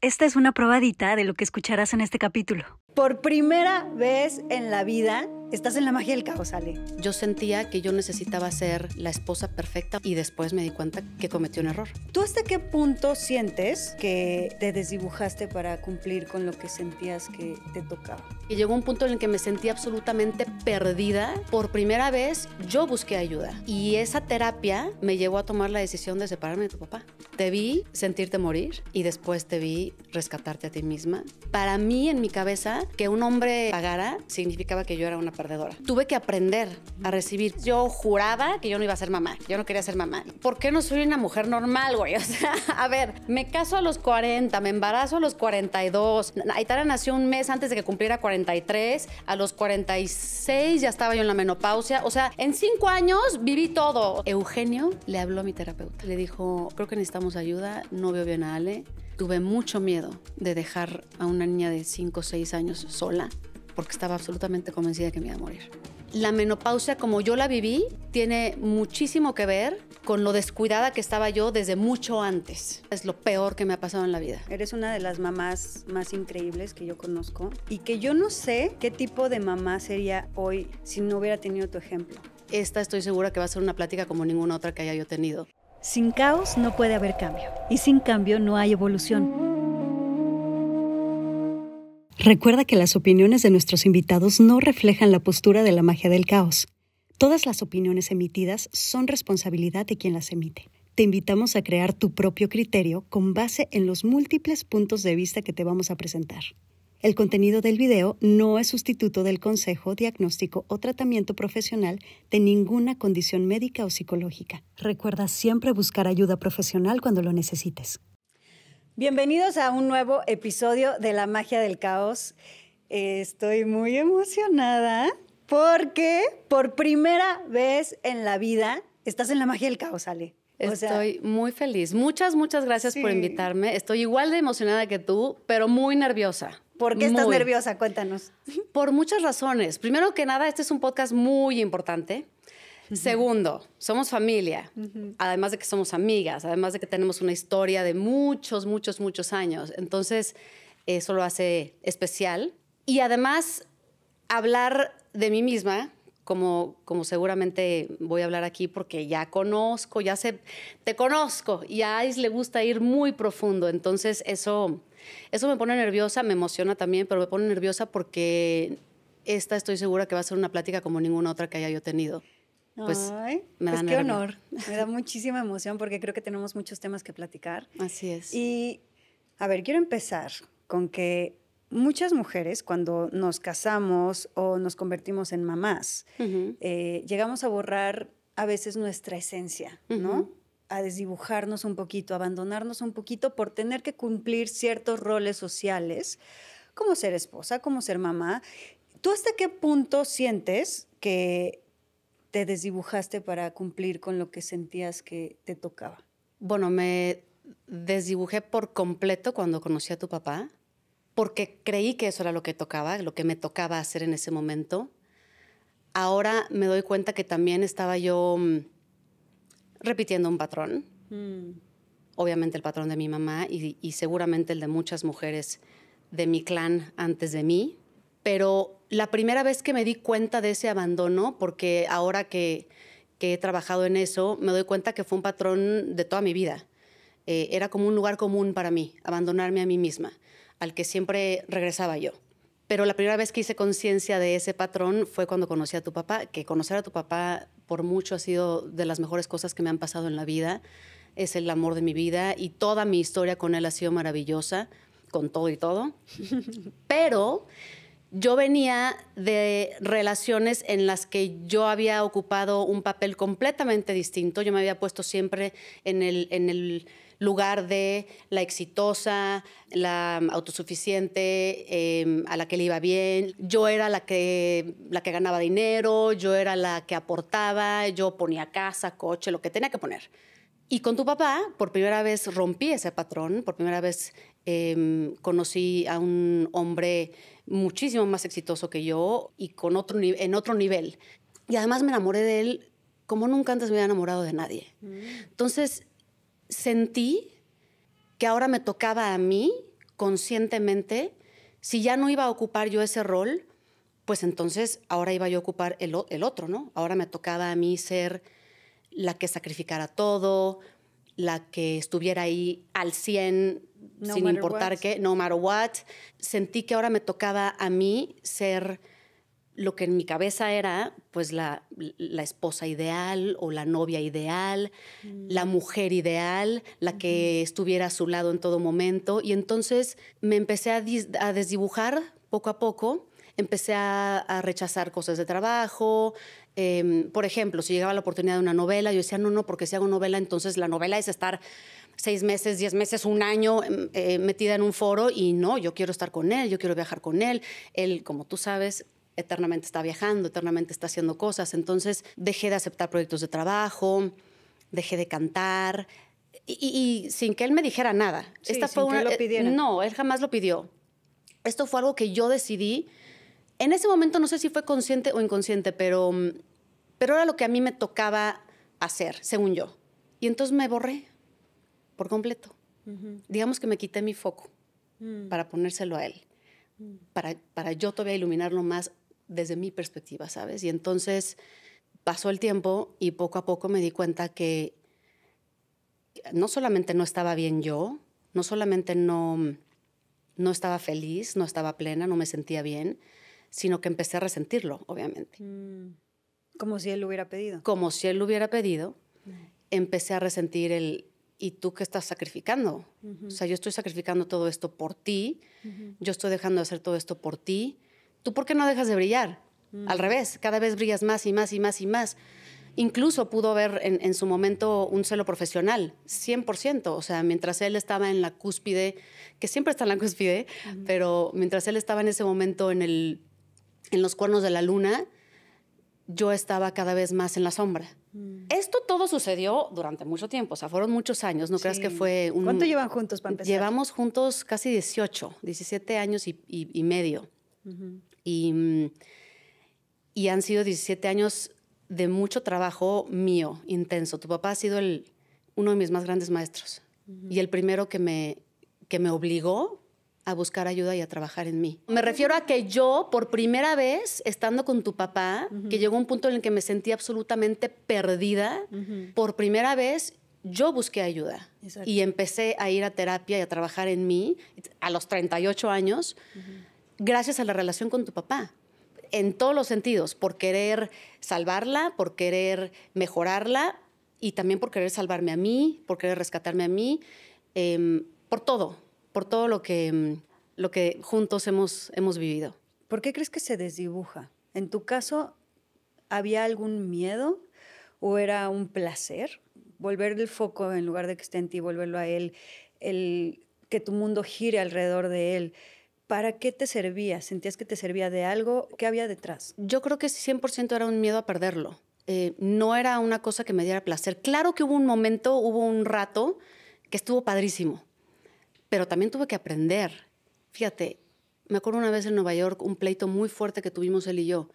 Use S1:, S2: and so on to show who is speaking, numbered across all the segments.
S1: Esta es una probadita de lo que escucharás en este capítulo.
S2: Por primera vez en la vida, estás en la magia del caos, Ale. Yo sentía que yo necesitaba ser la esposa perfecta y después me di cuenta que cometí un error.
S1: ¿Tú hasta qué punto sientes que te desdibujaste para cumplir con lo que sentías que te tocaba? Y llegó un punto en el que me sentí
S2: absolutamente perdida. Por primera vez yo busqué ayuda y esa terapia me llevó a tomar la decisión de separarme de tu papá. Te vi sentirte morir y después te vi rescatarte a ti misma. Para mí en mi cabeza que un hombre pagara significaba que yo era una perdedora. Tuve que aprender a recibir. Yo juraba que yo no iba a ser mamá, yo no quería ser mamá. ¿Por qué no soy una mujer normal, güey? O sea, a ver, me caso a los 40, me embarazo a los 42. Aitara nació un mes antes de que cumpliera 43, a los 46 ya estaba yo en la menopausia. O sea, en cinco años viví todo. Eugenio le habló a mi terapeuta. Le dijo, creo que necesitamos ayuda, no veo bien a Ale tuve mucho miedo de dejar a una niña de 5 o 6 años sola porque estaba absolutamente convencida que me iba a morir. La menopausia, como yo la viví, tiene muchísimo que ver con lo descuidada que estaba yo desde mucho antes. Es lo peor que me ha pasado en la vida.
S1: Eres una de las mamás más increíbles que yo conozco y que yo no sé qué tipo de mamá sería hoy si no hubiera tenido tu ejemplo.
S2: Esta estoy segura que va a ser una plática como ninguna otra que haya
S1: yo tenido. Sin caos no puede haber cambio y sin cambio no hay evolución. Recuerda que las opiniones de nuestros invitados no reflejan la postura de la magia del caos. Todas las opiniones emitidas son responsabilidad de quien las emite. Te invitamos a crear tu propio criterio con base en los múltiples puntos de vista que te vamos a presentar. El contenido del video no es sustituto del consejo, diagnóstico o tratamiento profesional de ninguna condición médica o psicológica. Recuerda siempre buscar ayuda profesional cuando lo necesites. Bienvenidos a un nuevo episodio de La Magia del Caos. Estoy muy emocionada porque por primera vez en la vida estás en La Magia del
S2: Caos, Ale. Estoy muy feliz. Muchas, muchas gracias por invitarme. Estoy igual de emocionada que tú, pero muy nerviosa. ¿Por qué estás nerviosa? Cuéntanos. Por muchas razones. Primero que nada, este es un podcast muy importante. Segundo, somos familia, además de que somos amigas, además de que tenemos una historia de muchos, muchos, muchos años. Entonces, eso lo hace especial. Y además, hablar de mí misma, como, como, seguramente voy a hablar aquí porque ya conozco, ya sé, te conozco y a Ais le gusta ir muy profundo, entonces eso eso me pone nerviosa, me emociona también, pero me pone nerviosa porque esta estoy segura que va a ser una plática como ninguna otra que haya yo tenido.
S1: Pues, me pues da qué honor, me da muchísima emoción porque creo que tenemos muchos temas que platicar. Así es. Y a ver, quiero empezar con que muchas mujeres cuando nos casamos o nos convertimos en mamás, eh, llegamos a borrar a veces nuestra esencia, ¿no? a desdibujarnos un poquito, abandonarnos un poquito por tener que cumplir ciertos roles sociales, como ser esposa, como ser mamá. ¿Tú hasta qué punto sientes que te desdibujaste para cumplir con lo que sentías que te tocaba?
S2: Bueno, me desdibujé por completo cuando conocí a tu papá, porque creí que eso era lo que tocaba, lo que me tocaba hacer en ese momento. Ahora me doy cuenta que también estaba yo mm, repitiendo un patrón. Mm. Obviamente el patrón de mi mamá y, seguramente el de muchas mujeres de mi clan antes de mí. Pero la primera vez que me di cuenta de ese abandono, porque ahora que, he trabajado en eso, me doy cuenta que fue un patrón de toda mi vida. Eh, era como un lugar común para mí, abandonarme a mí misma, al que siempre regresaba yo. Pero la primera vez que hice conciencia de ese patrón fue cuando conocí a tu papá, que conocer a tu papá por mucho ha sido de las mejores cosas que me han pasado en la vida. Es el amor de mi vida y toda mi historia con él ha sido maravillosa, con todo y todo. Pero yo venía de relaciones en las que yo había ocupado un papel completamente distinto. Yo me había puesto siempre en el... En el lugar de la exitosa, la autosuficiente, em, a la que le iba bien. Yo era la que, la que ganaba dinero, yo era la que aportaba, yo ponía casa, coche, lo que tenía que poner. Y con tu papá, por primera vez rompí ese patrón, por primera vez em, conocí a un hombre muchísimo más exitoso que yo y con otro, en otro nivel. Y además me enamoré de él como nunca antes me había enamorado de nadie. Mm. Entonces, sentí que ahora me tocaba a mí, conscientemente, si ya no iba a ocupar yo ese rol, pues entonces ahora iba yo a ocupar el, otro, ¿no? Ahora me tocaba a mí ser la que sacrificara todo, la que estuviera ahí al 100
S1: sin importar qué,
S2: no matter what. Sentí que ahora me tocaba a mí ser lo que en mi cabeza era pues la, esposa ideal o la novia ideal, la mm. mujer ideal, la que estuviera a su lado en todo momento. Y entonces me empecé a, desdibujar poco a poco, empecé a, rechazar cosas de trabajo. Em, por ejemplo, si llegaba la oportunidad de una novela, yo decía, no, no, porque si hago novela, entonces la novela es estar seis meses, diez meses, un año em, eh, metida en un foro y no, yo quiero estar con él, yo quiero viajar con él. Él, como tú sabes, eternamente está viajando, eternamente está haciendo cosas. Entonces dejé de aceptar proyectos de trabajo, dejé de cantar. Y, sin que él me dijera nada. Esta fue una, lo eh, pidiera. No, él jamás lo pidió. Esto fue algo que yo decidí. En ese momento no sé si fue consciente o inconsciente, pero, mm, pero era lo que a mí me tocaba hacer, según yo. Y entonces me borré por completo. Digamos que me quité mi foco mm. para ponérselo a él, mm. para, para yo todavía iluminarlo más desde mi perspectiva, ¿sabes? Y entonces pasó el tiempo y poco a poco me di cuenta que no solamente no estaba bien yo, no solamente no, no estaba feliz, no estaba plena, no me sentía bien, sino que empecé a resentirlo, obviamente.
S1: Mm. Como si él lo hubiera pedido.
S2: Como si él lo hubiera pedido. Mm. Empecé a resentir el, ¿y tú qué estás sacrificando? O sea, yo estoy sacrificando todo esto por ti, yo estoy dejando de hacer todo esto por ti, ¿Tú por qué no dejas de brillar? Mm. Al revés, cada vez brillas más y más y más y más. Incluso pudo ver en, su momento un celo profesional, 100%. O sea, mientras él estaba en la cúspide, que siempre está en la cúspide, pero mientras él estaba en ese momento en, el, en los cuernos de la luna, yo estaba cada vez más en la sombra. Mm. Esto todo sucedió durante mucho tiempo, o sea, fueron muchos años, no creas que fue un... ¿Cuánto llevan
S1: juntos para empezar?
S2: Llevamos juntos casi 18, 17 años y, medio. Mm, y, han sido 17 años de mucho trabajo mío, intenso. Tu papá ha sido el, uno de mis más grandes maestros y el primero que me, que me obligó a buscar ayuda y a trabajar en mí. Me refiero a que yo, por primera vez, estando con tu papá, que llegó un punto en el que me sentí absolutamente perdida, por primera vez yo busqué ayuda y empecé a ir a terapia y a trabajar en mí a los 38 años gracias a la relación con tu papá en todos los sentidos, por querer salvarla, por querer mejorarla y también por querer salvarme a mí, por querer rescatarme a mí, em, por todo, por todo lo que,
S1: em, lo que juntos hemos, vivido. ¿Por qué crees que se desdibuja? En tu caso, ¿había algún miedo o era un placer? Volver el foco en lugar de que esté en ti, volverlo a él, el, que tu mundo gire alrededor de él ¿Para qué te servía? ¿Sentías que te servía de algo? ¿Qué había detrás? Yo creo que 100% era un miedo a perderlo. Eh,
S2: no era una cosa que me diera placer. Claro que hubo un momento, hubo un rato que estuvo padrísimo, pero también tuve que aprender. Fíjate, me acuerdo una vez en Nueva York un pleito muy fuerte que tuvimos él y yo,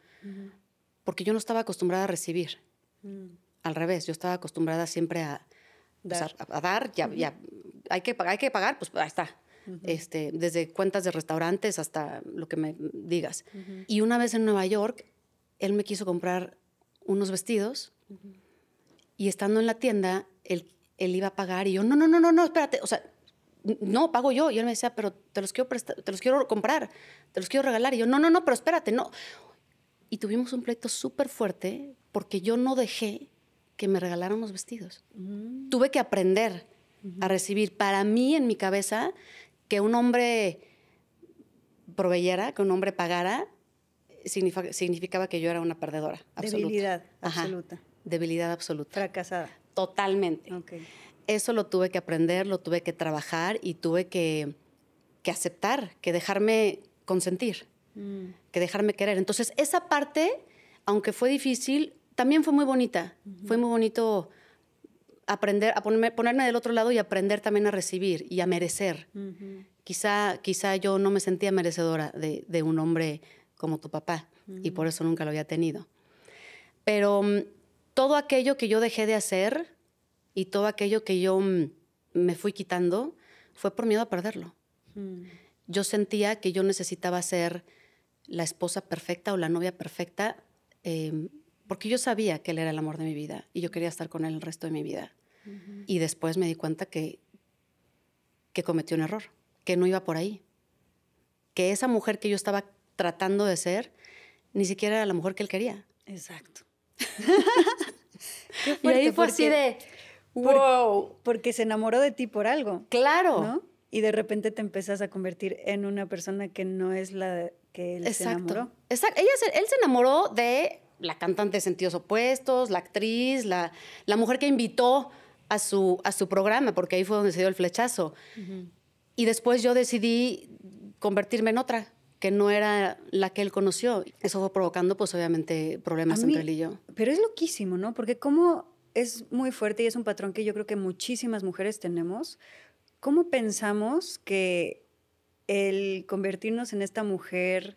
S2: porque yo no estaba acostumbrada a recibir. Mm. Al revés, yo estaba acostumbrada siempre a pues, dar, a, dar ya, hay, que, hay que pagar, pues ahí está, este, desde cuentas de restaurantes hasta lo que me digas. Y una vez en Nueva York, él me quiso comprar unos vestidos y estando en la tienda, él, él iba a pagar y yo, no, no, no, no, no, espérate, o sea, no, pago yo. Y él me decía, pero te los quiero prestar, te los quiero comprar, te los quiero regalar. Y yo, no, no, no, pero espérate, no. Y tuvimos un pleito súper fuerte porque yo no dejé que me regalaran los vestidos. Mm. Tuve que aprender a recibir. Para mí, en mi cabeza, que un hombre proveyera, que un hombre pagara, significaba que yo era una perdedora. Absoluta. Debilidad absoluta. debilidad absoluta. Fracasada. Totalmente. Eso lo tuve que aprender, lo tuve que trabajar y tuve que, aceptar, que dejarme consentir, mm. que dejarme querer. Entonces, esa parte, aunque fue difícil, también fue muy bonita. Fue muy bonito aprender, a ponerme, ponerme del otro lado y aprender también a recibir y a merecer. quizá, quizá yo no me sentía merecedora de, un hombre como tu papá y por eso nunca lo había tenido. Pero mm, todo aquello que yo dejé de hacer y todo aquello que yo mm, me fui quitando fue por miedo a perderlo. Yo sentía que yo necesitaba ser la esposa perfecta o la novia perfecta em, porque yo sabía que él era el amor de mi vida y yo quería estar con él el resto de mi vida. Y después me di cuenta que, que cometí un error, que no iba por ahí, que esa mujer que yo estaba tratando de ser ni siquiera era la mujer
S1: que él quería. Exacto.
S2: y ahí fue así de,
S1: wow. Porque, se enamoró de ti por algo. Claro. Y de repente te empezas a convertir en una persona que no es la que él se enamoró. Exacto. él se enamoró
S2: de la cantante de sentidos opuestos, la actriz, la, mujer que invitó a su, a su programa, porque ahí fue donde se dio el flechazo. Y después yo decidí convertirme en otra, que no era la que él conoció. Eso fue provocando, pues
S1: obviamente, problemas entre él y yo. Pero es loquísimo, ¿no? Porque como es muy fuerte y es un patrón que yo creo que muchísimas mujeres tenemos, ¿cómo pensamos que el convertirnos en esta mujer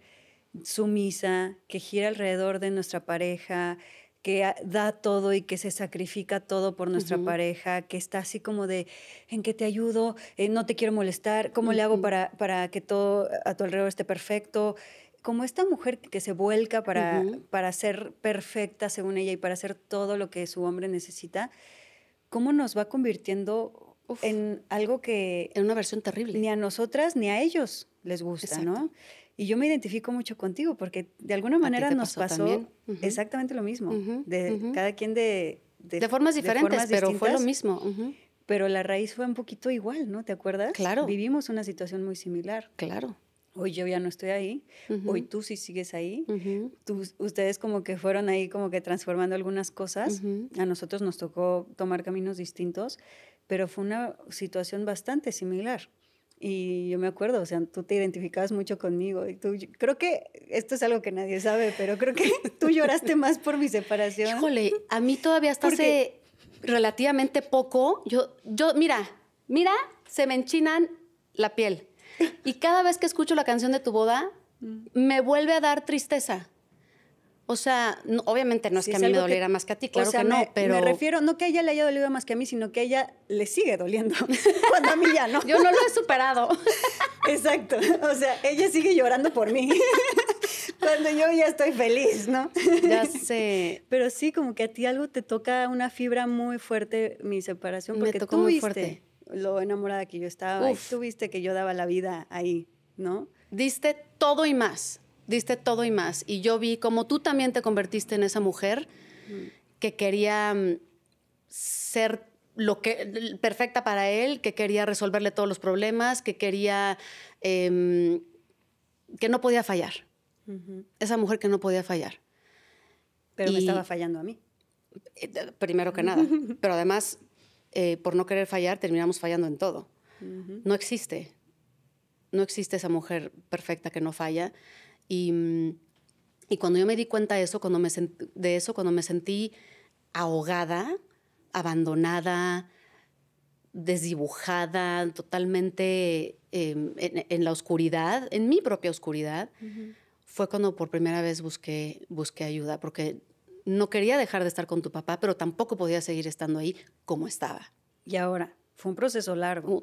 S1: sumisa, que gira alrededor de nuestra pareja, que da todo y que se sacrifica todo por nuestra pareja, que está así como de, ¿en qué te ayudo? Eh, no te quiero molestar, ¿cómo le hago para, para que todo a tu alrededor esté perfecto? Como esta mujer que se vuelca para, para ser perfecta según ella y para hacer todo lo que su hombre necesita, ¿cómo nos va convirtiendo en algo que... En una versión terrible. Ni a nosotras ni a ellos les gusta, ¿no? Y yo me identifico mucho contigo porque de alguna manera nos pasó, exactamente lo mismo, de cada quien de, de, formas diferentes, pero fue lo mismo. Pero la raíz fue un poquito igual, ¿no? ¿Te acuerdas? Claro. Vivimos una situación muy similar. Claro. Hoy yo ya no estoy ahí, hoy tú sí sigues ahí, tú, ustedes como que fueron ahí como que transformando algunas cosas, a nosotros nos tocó tomar caminos distintos, pero fue una situación bastante similar. Y yo me acuerdo, o sea, tú te identificabas mucho conmigo. Y tú, creo que esto es algo que nadie sabe, pero creo que tú lloraste más por mi separación. Híjole, a mí todavía hasta hace relativamente
S2: poco, yo, yo, mira, mira, se me enchinan la piel. Y cada vez que escucho la canción de tu boda, mm. me vuelve a dar tristeza. O
S1: sea, obviamente no es que a mí me doliera más que a ti, claro que no, pero... Me refiero, no que a ella le haya dolido más que a mí, sino que a ella le sigue doliendo, cuando a mí ya no. Yo no lo he superado. Exacto, o sea, ella sigue llorando por mí, cuando yo ya estoy feliz, ¿no? Ya sé. Pero sí, como que a ti algo te toca una fibra muy fuerte, mi separación, porque me tocó muy fuerte. lo enamorada que yo estaba, y tú viste que yo daba la vida ahí, ¿no?
S2: Diste todo y más diste todo y más. Y yo vi cómo tú también te convertiste en esa mujer mm. que quería mm, ser lo que perfecta para él, que quería resolverle todos los problemas, que quería em, que no podía fallar. Esa mujer que no podía fallar.
S1: Pero me estaba fallando a mí. Eh,
S2: primero que nada. Pero además, eh, por no querer fallar, terminamos fallando en todo. No existe. No existe esa mujer perfecta que no falla. Y, mm, y cuando yo me di cuenta de eso, cuando me de eso, cuando me sentí ahogada, abandonada, desdibujada, totalmente em, en, la oscuridad, en mi propia oscuridad, fue cuando por primera vez busqué, busqué ayuda, porque no quería dejar de estar con tu papá, pero tampoco podía seguir estando ahí como estaba.
S1: Y ahora, fue un proceso largo.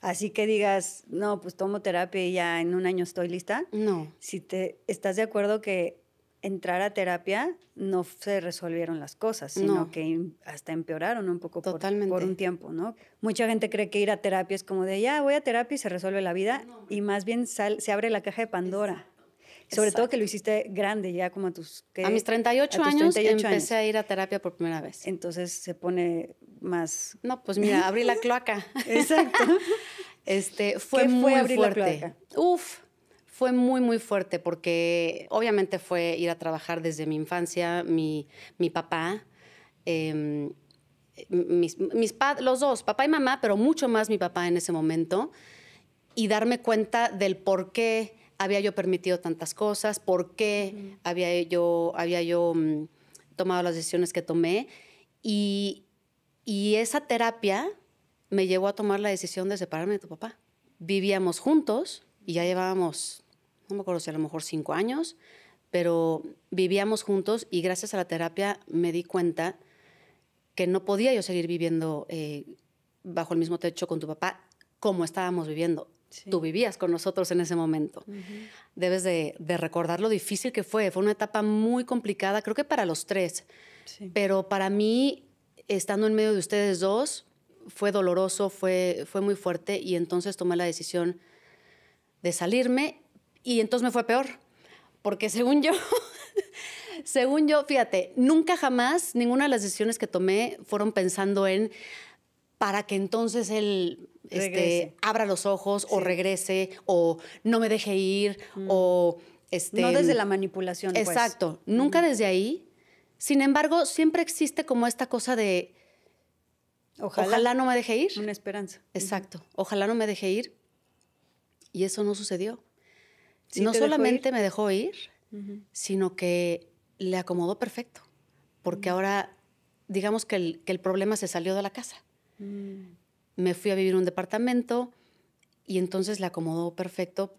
S1: Así que digas, no, pues tomo terapia y ya en un año estoy lista. No. Si te estás de acuerdo que entrar a terapia no se resolvieron las cosas, sino que hasta empeoraron un poco por, un tiempo, ¿no? Mucha gente cree que ir a terapia es como de, ya voy a terapia y se resuelve la vida, y más bien se abre la caja de Pandora. Sobre todo que lo hiciste grande, ya como a tus... A mis 38 años empecé a ir a terapia por primera vez. Entonces se pone
S2: más... No, pues mira, abrí la cloaca. Exacto. este, fue muy fue fuerte. Uf, fue muy, muy fuerte porque obviamente fue ir a trabajar desde mi infancia, mi, mi papá... Em, mis, mis los dos, papá y mamá, pero mucho más mi papá en ese momento, y darme cuenta del por qué había yo permitido tantas cosas, por qué había yo, había yo mm, tomado las decisiones que tomé. Y, esa terapia me llevó a tomar la decisión de separarme de tu papá. Vivíamos juntos y ya llevábamos, no me acuerdo si a lo mejor cinco años, pero vivíamos juntos y gracias a la terapia me di cuenta que no podía yo seguir viviendo eh, bajo el mismo techo con tu papá como estábamos viviendo Tú vivías con nosotros en ese momento. Debes de, recordar lo difícil que fue. Fue una etapa muy complicada, creo que para los tres. Pero para mí, estando en medio de ustedes dos, fue doloroso, fue, fue muy fuerte y entonces tomé la decisión de salirme y entonces me fue peor. Porque según yo, según yo, fíjate, nunca jamás ninguna de las decisiones que tomé fueron pensando en para que entonces él este, abra los ojos o regrese o no me deje ir mm. o... no este, desde la manipulación. Pues. Exacto, nunca desde ahí. Sin embargo, siempre existe como esta cosa de... Ojalá, no me deje ir. Una esperanza. Exacto, ojalá no me deje ir. Y eso no sucedió. no solamente me dejó ir, sino que le acomodó perfecto, porque ahora digamos que el problema se salió de la casa. Mm. Me fui a vivir en un departamento y entonces la acomodó perfecto,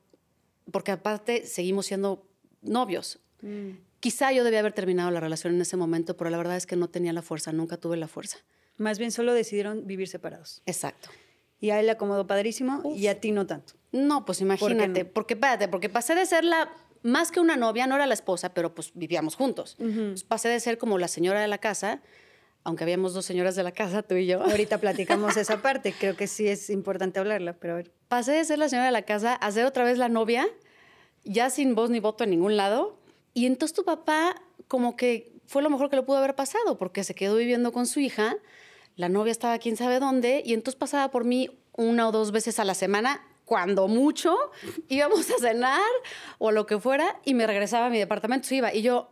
S2: porque aparte seguimos siendo novios. Mm. Quizá yo debía haber terminado la relación en ese momento, pero la verdad es que no tenía la fuerza, nunca tuve la fuerza. Más bien solo decidieron vivir separados. Exacto.
S1: Y a él le acomodó padrísimo y a ti no tanto. No, pues imagínate,
S2: porque porque pasé de ser más que una novia, no era la esposa, pero pues vivíamos juntos. Pues pasé de ser como la señora de la casa aunque habíamos dos señoras de la casa, tú y yo. Ahorita platicamos esa parte, creo que sí es importante hablarla, pero a ver. Pasé de ser la señora de la casa a ser otra vez la novia, ya sin voz ni voto en ningún lado. Y entonces tu papá como que fue lo mejor que le pudo haber pasado, porque se quedó viviendo con su hija, la novia estaba quién sabe dónde, y entonces pasaba por mí una o dos veces a la semana, cuando mucho,
S1: íbamos a cenar o lo que fuera, y me regresaba a mi departamento, se iba. Y yo...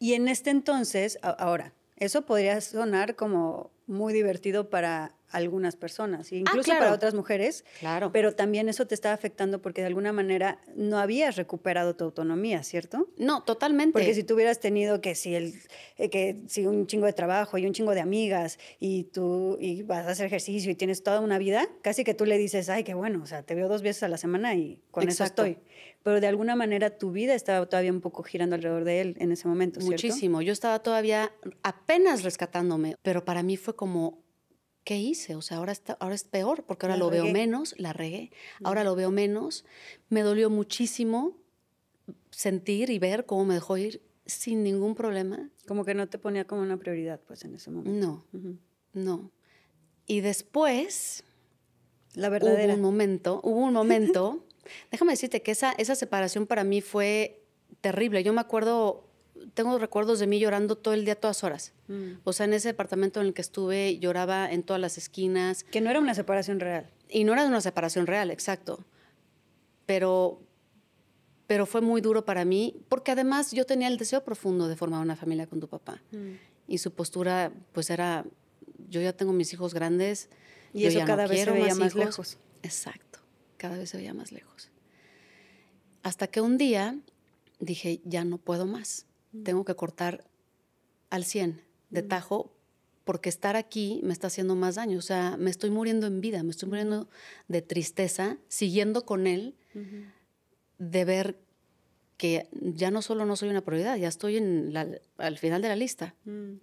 S1: Y en este entonces, ahora, eso podría sonar como muy divertido para algunas personas, ah, incluso para otras mujeres. Claro. Pero también eso te estaba afectando porque de alguna manera no habías recuperado tu autonomía, ¿cierto? No, totalmente. Porque si tú hubieras tenido que si el eh, que si un chingo de trabajo y un chingo de amigas y tú y vas a hacer ejercicio y tienes toda una vida, casi que tú le dices, "Ay, qué bueno, o sea, te veo dos veces a la semana y con eso estoy." Pero de alguna manera tu vida estaba todavía un poco girando alrededor de él en ese
S2: momento, ¿cierto? Muchísimo. Yo estaba todavía apenas rescatándome, pero para mí fue como ¿qué hice? O sea, ahora, está, ahora es peor porque ahora lo veo menos, la regué, ahora lo veo menos. Me dolió muchísimo sentir y ver cómo me dejó ir sin
S1: ningún problema. Como que no te ponía como una prioridad, pues, en ese
S2: momento. No, no. Y
S1: después, la verdadera. Hubo un
S2: momento, hubo un momento. déjame decirte que esa, esa separación para mí fue terrible. Yo me acuerdo tengo recuerdos de mí llorando todo el día, todas horas. Mm. O sea, en ese departamento en el que estuve lloraba en todas las esquinas. Que no era una separación real. Y no era una separación real, exacto. Pero, pero fue muy duro para mí, porque además yo tenía el deseo profundo de formar una familia con tu papá. Mm. Y su postura, pues era, yo ya tengo mis hijos grandes. Y eso cada vez se veía más lejos. Exacto, cada vez se veía más lejos. Hasta que un día dije, ya no puedo más tengo que cortar al 100 de tajo porque estar aquí me está haciendo más daño. O sea, me estoy muriendo en vida, me estoy muriendo de tristeza, siguiendo con él, de ver que ya no solo no soy una prioridad, ya estoy en al final de la lista. Mm.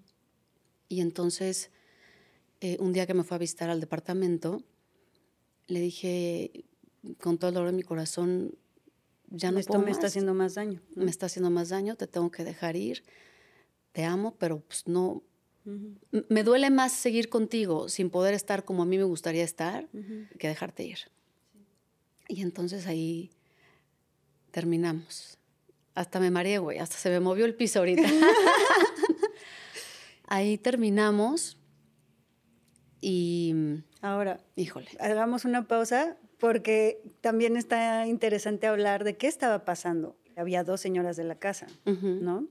S2: Y entonces, eh, un día que me fue a visitar al departamento, le dije, con todo el dolor de mi corazón, ya no Esto me está haciendo más daño. Me está haciendo más daño, te tengo que dejar ir, te amo, pero pues no. Me duele más seguir contigo sin poder estar como a mí me gustaría estar que dejarte ir. Y entonces ahí terminamos. Hasta me mareé, güey, hasta se me movió el piso ahorita.
S1: ahí terminamos y... Ahora, híjole. Hagamos una pausa porque también está interesante hablar de qué estaba pasando. Había dos señoras de la casa, ¿no?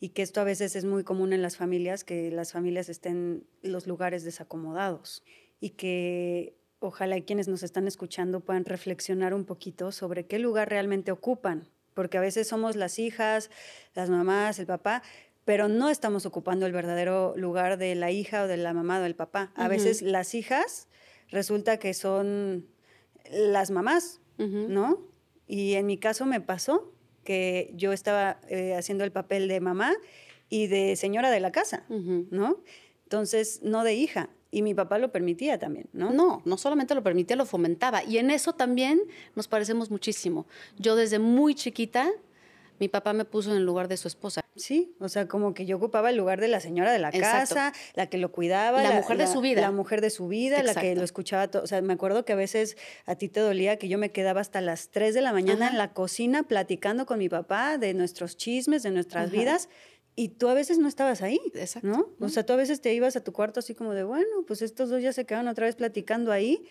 S1: Y que esto a veces es muy común en las familias, que las familias estén los lugares desacomodados y que ojalá quienes nos están escuchando puedan reflexionar un poquito sobre qué lugar realmente ocupan, porque a veces somos las hijas, las mamás, el papá, pero no estamos ocupando el verdadero lugar de la hija o de la mamá o del papá. A veces las hijas resulta que son las mamás, ¿no? Y en mi caso me pasó que yo estaba eh, haciendo el papel de mamá y de señora de la casa, ¿no? Entonces, no de hija. Y mi papá lo permitía también, ¿no? No, no solamente lo permitía, lo fomentaba. Y en eso también nos parecemos
S2: muchísimo. Yo desde muy chiquita, mi papá me puso en el lugar de su esposa. Sí,
S1: o sea, como que yo ocupaba el lugar de la señora de la casa, la que lo cuidaba. La, mujer de su vida. La mujer de su vida, la que lo escuchaba todo. O sea, me acuerdo que a veces a ti te dolía que yo me quedaba hasta las 3 de la mañana en la cocina platicando con mi papá de nuestros chismes, de nuestras vidas. Y tú a veces no estabas ahí, Exacto. ¿no? O sea, tú a veces te ibas a tu cuarto así como de, bueno, pues estos dos ya se quedaron otra vez platicando ahí.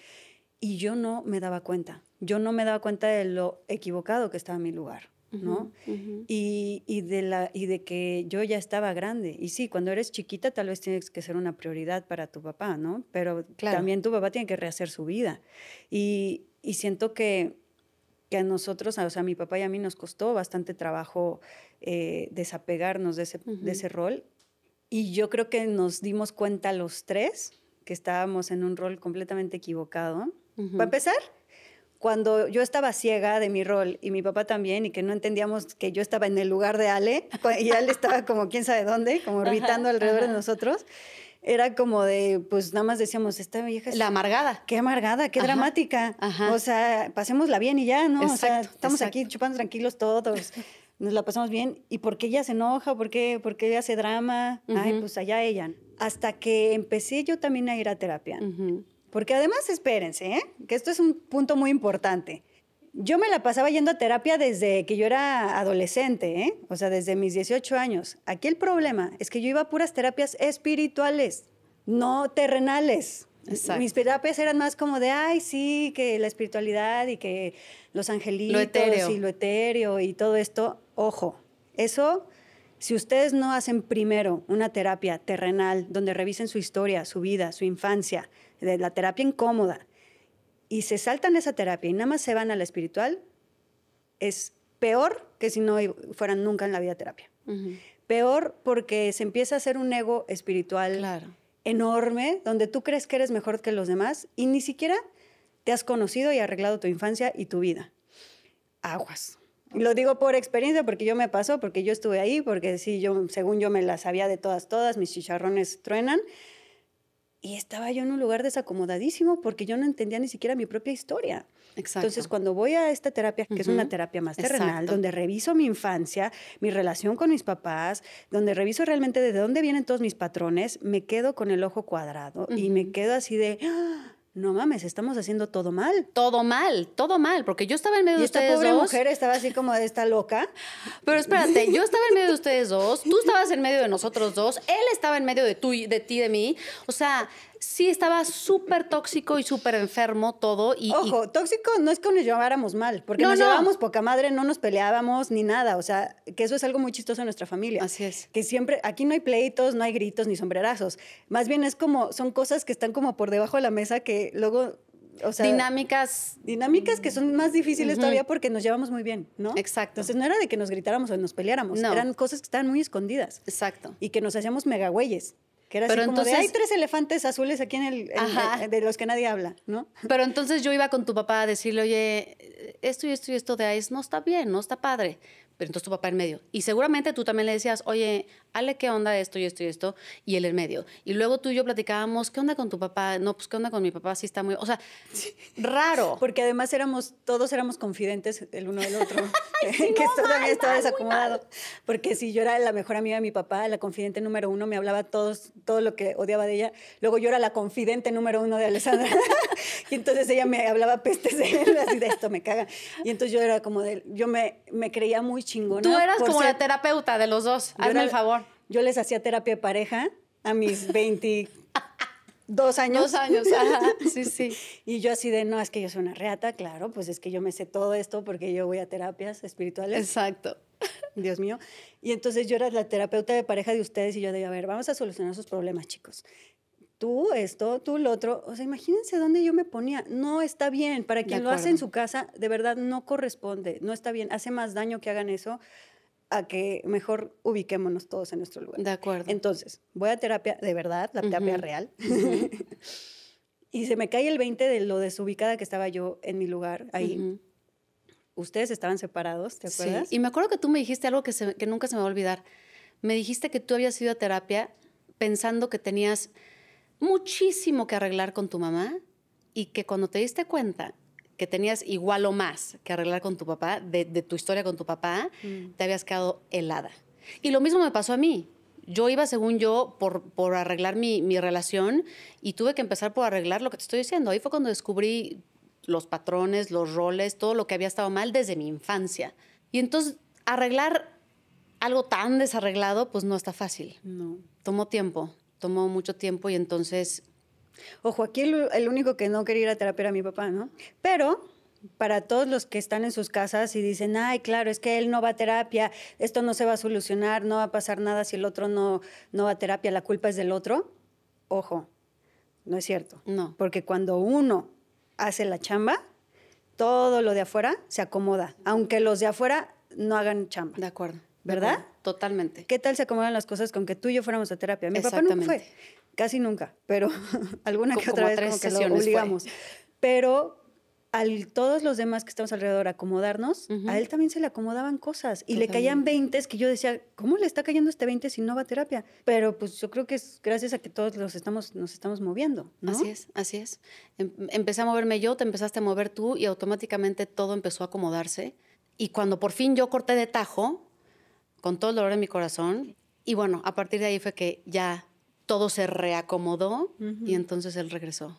S1: Y yo no me daba cuenta. Yo no me daba cuenta de lo equivocado que estaba en mi lugar. ¿no? y, de la, y de que yo ya estaba grande. Y sí, cuando eres chiquita tal vez tienes que ser una prioridad para tu papá, ¿no? Pero también tu papá tiene que rehacer su vida. Y, y siento que, que, a nosotros, o sea, a mi papá y a mí nos costó bastante trabajo eh, desapegarnos de ese, de ese rol. Y yo creo que nos dimos cuenta los tres que estábamos en un rol completamente equivocado. va a empezar, cuando yo estaba ciega de mi rol y mi papá también y que no entendíamos que yo estaba en el lugar de Ale y Ale estaba como quién sabe dónde, como orbitando alrededor de nosotros. Era como de, pues nada más decíamos, esta vieja es... La amargada. Qué amargada, qué dramática. O sea, pasémosla bien y ya, ¿no? o sea, estamos aquí chupando tranquilos todos, nos la pasamos bien. ¿Y por qué ella se enoja? ¿Por qué, por qué ella hace drama? Ay, pues allá ella. Hasta que empecé yo también a ir a terapia. Porque además, espérense, ¿eh? que esto es un punto muy importante. Yo me la pasaba yendo a terapia desde que yo era adolescente, ¿eh? o sea, desde mis 18 años. Aquí el problema es que yo iba a puras terapias espirituales, no terrenales. Mis terapias eran más como de, ay, sí, que la espiritualidad y que los angelitos y lo etéreo y todo esto. Ojo, eso, si ustedes no hacen primero una terapia terrenal donde revisen su historia, su vida, su infancia, de la terapia incómoda, y se saltan esa terapia y nada más se van a la espiritual, es peor que si no fueran nunca en la vida terapia. Peor porque se empieza a hacer un ego espiritual enorme, donde tú crees que eres mejor que los demás y ni siquiera te has conocido y arreglado tu infancia y tu vida. Aguas. Lo digo por experiencia, porque yo me pasó, porque yo estuve ahí, porque sí, yo, según yo me la sabía de todas, todas, mis chicharrones truenan, y estaba yo en un lugar desacomodadísimo porque yo no entendía ni siquiera mi propia historia. Exacto. Entonces, cuando voy a esta terapia, que es una terapia más terrenal, donde reviso mi infancia, mi relación con mis papás, donde reviso realmente de dónde vienen todos mis patrones, me quedo con el ojo cuadrado y me quedo así de, no mames, estamos haciendo todo mal. Todo mal, todo mal, porque yo estaba
S2: en medio de ustedes dos. Esta pobre mujer
S1: estaba así como de esta loca. Pero espérate, yo estaba
S2: en medio de ustedes dos, tú estabas en medio de nosotros dos, él estaba en medio de, tú, de ti, de mí. O sea, sí estaba súper tóxico y súper enfermo todo. Y, Ojo, tóxico no es que nos lleváramos mal,
S1: porque no, nos llevábamos poca madre, no nos peleábamos ni nada. O sea, que eso es algo muy chistoso en nuestra familia. Así es. Que siempre, aquí no hay pleitos, no hay gritos ni sombrerazos. Más bien es como, son cosas que están como por debajo de la mesa que luego o sea, dinámicas. Dinámicas que son más difíciles todavía porque nos llevamos muy bien, ¿no? Exacto. Entonces no era de que nos gritáramos o nos peleáramos, no. eran cosas que estaban muy escondidas. Exacto. Y que nos hacíamos megagüeyes pero como entonces, hay tres elefantes azules aquí en el, de los que nadie habla, ¿no? Pero entonces yo iba con tu papá a decirle, oye, esto
S2: y esto y esto de ahí no está bien, no está padre pero entonces tu papá en medio. Y seguramente tú también le decías, oye, Ale, ¿qué onda esto y esto y esto? Y él en medio. Y luego tú y yo platicábamos, ¿qué onda con tu papá?
S1: No, pues, ¿qué onda con mi papá? Sí está muy... O sea, raro. Porque además éramos, todos éramos confidentes el uno del otro. que esto también estaba desacomodado. Porque si yo era la mejor amiga de mi papá, la confidente número uno, me hablaba todos, todo lo que odiaba de ella. Luego yo era la confidente número uno de Alessandra. y entonces ella me hablaba pestes de él, así de esto me caga. Y entonces yo era como de... Yo me, me creía muy Tú eras como la terapeuta de los dos, hazme el favor. Yo les hacía terapia de pareja a mis 22 años. Dos años, sí, sí. Y yo así de, no, es que yo soy una reata, claro, pues es que yo me sé todo esto porque yo voy a terapias espirituales. Exacto. Dios mío. Y entonces yo era la terapeuta de pareja de ustedes y yo de, a ver, vamos a solucionar sus problemas, chicos tú esto, tú lo otro. O sea, imagínense dónde yo me ponía. No está bien. Para quien lo hace en su casa, de verdad no corresponde. No está bien. Hace más daño que hagan eso a que mejor ubiquémonos todos en nuestro lugar. De acuerdo. Entonces, voy a terapia de verdad, la terapia real. y se me cae el 20 de lo desubicada que estaba yo en mi lugar ahí. Ustedes estaban separados, ¿te acuerdas? Sí. Y me acuerdo que tú me dijiste algo que, que nunca se
S2: me va a olvidar. Me dijiste que tú habías ido a terapia pensando que tenías muchísimo que arreglar con tu mamá y que cuando te diste cuenta que tenías igual o más que arreglar con tu papá, de, tu historia con tu papá, mm. te habías quedado helada. Y lo mismo me pasó a mí. Yo iba, según yo, por, arreglar mi, mi relación y tuve que empezar por arreglar lo que te estoy diciendo. Ahí fue cuando descubrí los patrones, los roles, todo lo que había estado mal desde mi infancia. Y entonces arreglar algo tan desarreglado,
S1: pues no está fácil. No. Tomó tiempo tomó mucho tiempo y entonces... Ojo, aquí el, único que no quería ir a terapia era mi papá, ¿no? Pero para todos los que están en sus casas y dicen, ay, claro, es que él no va a terapia, esto no se va a solucionar, no va a pasar nada si el otro no, no va a terapia, la culpa es del otro. Ojo, no es cierto. No. Porque cuando uno hace la chamba, todo lo de afuera se acomoda, aunque los de afuera no hagan chamba. De acuerdo. ¿verdad? Totalmente. ¿Qué tal se acomodan las cosas con que tú y yo fuéramos a terapia? Mi papá nunca fue, casi nunca, pero alguna que otra vez tres como que Pero al todos los demás que estamos alrededor acomodarnos, a él también se le acomodaban cosas y le caían 20 que yo decía, ¿cómo le está cayendo este 20 si no va a terapia? Pero pues yo creo que es gracias a que todos los estamos, nos estamos moviendo. Así
S2: es, así es. Em, empecé a moverme yo, te empezaste a mover tú y automáticamente todo empezó a acomodarse. Y cuando por fin yo corté de tajo, con todo el dolor de mi corazón. Y bueno, a partir de ahí fue que ya todo se reacomodó y entonces él
S1: regresó.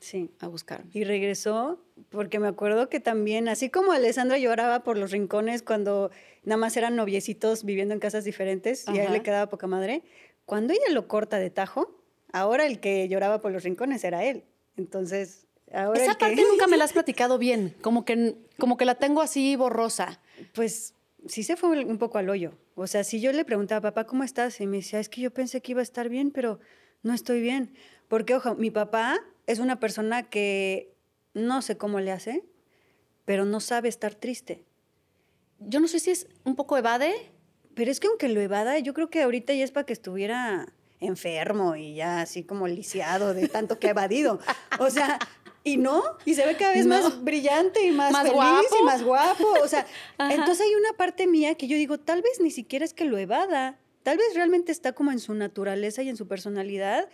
S1: Sí. A buscar Y regresó, porque me acuerdo que también, así como Alessandra lloraba por los rincones cuando nada más eran noviecitos viviendo en casas diferentes y a él le quedaba poca madre, cuando ella lo corta de tajo, ahora el que lloraba por los rincones era él. Entonces, ahora. Esa parte nunca me la has platicado bien, como que, como que la tengo así borrosa. Pues sí se fue un poco al hoyo. O sea, si yo le preguntaba, papá, ¿cómo estás? Y me decía, es que yo pensé que iba a estar bien, pero no estoy bien. Porque, ojo, mi papá es una persona que no sé cómo le hace, pero no sabe estar triste. Yo no sé si es un poco evade. Pero es que aunque lo evada, yo creo que ahorita ya es para que estuviera enfermo y ya así como lisiado de tanto que ha evadido. O sea, y no, y se ve cada vez más brillante y más, feliz y más guapo. O sea, entonces hay una parte mía que yo digo, tal vez ni siquiera es que lo evada, tal vez realmente está como en su naturaleza y en su personalidad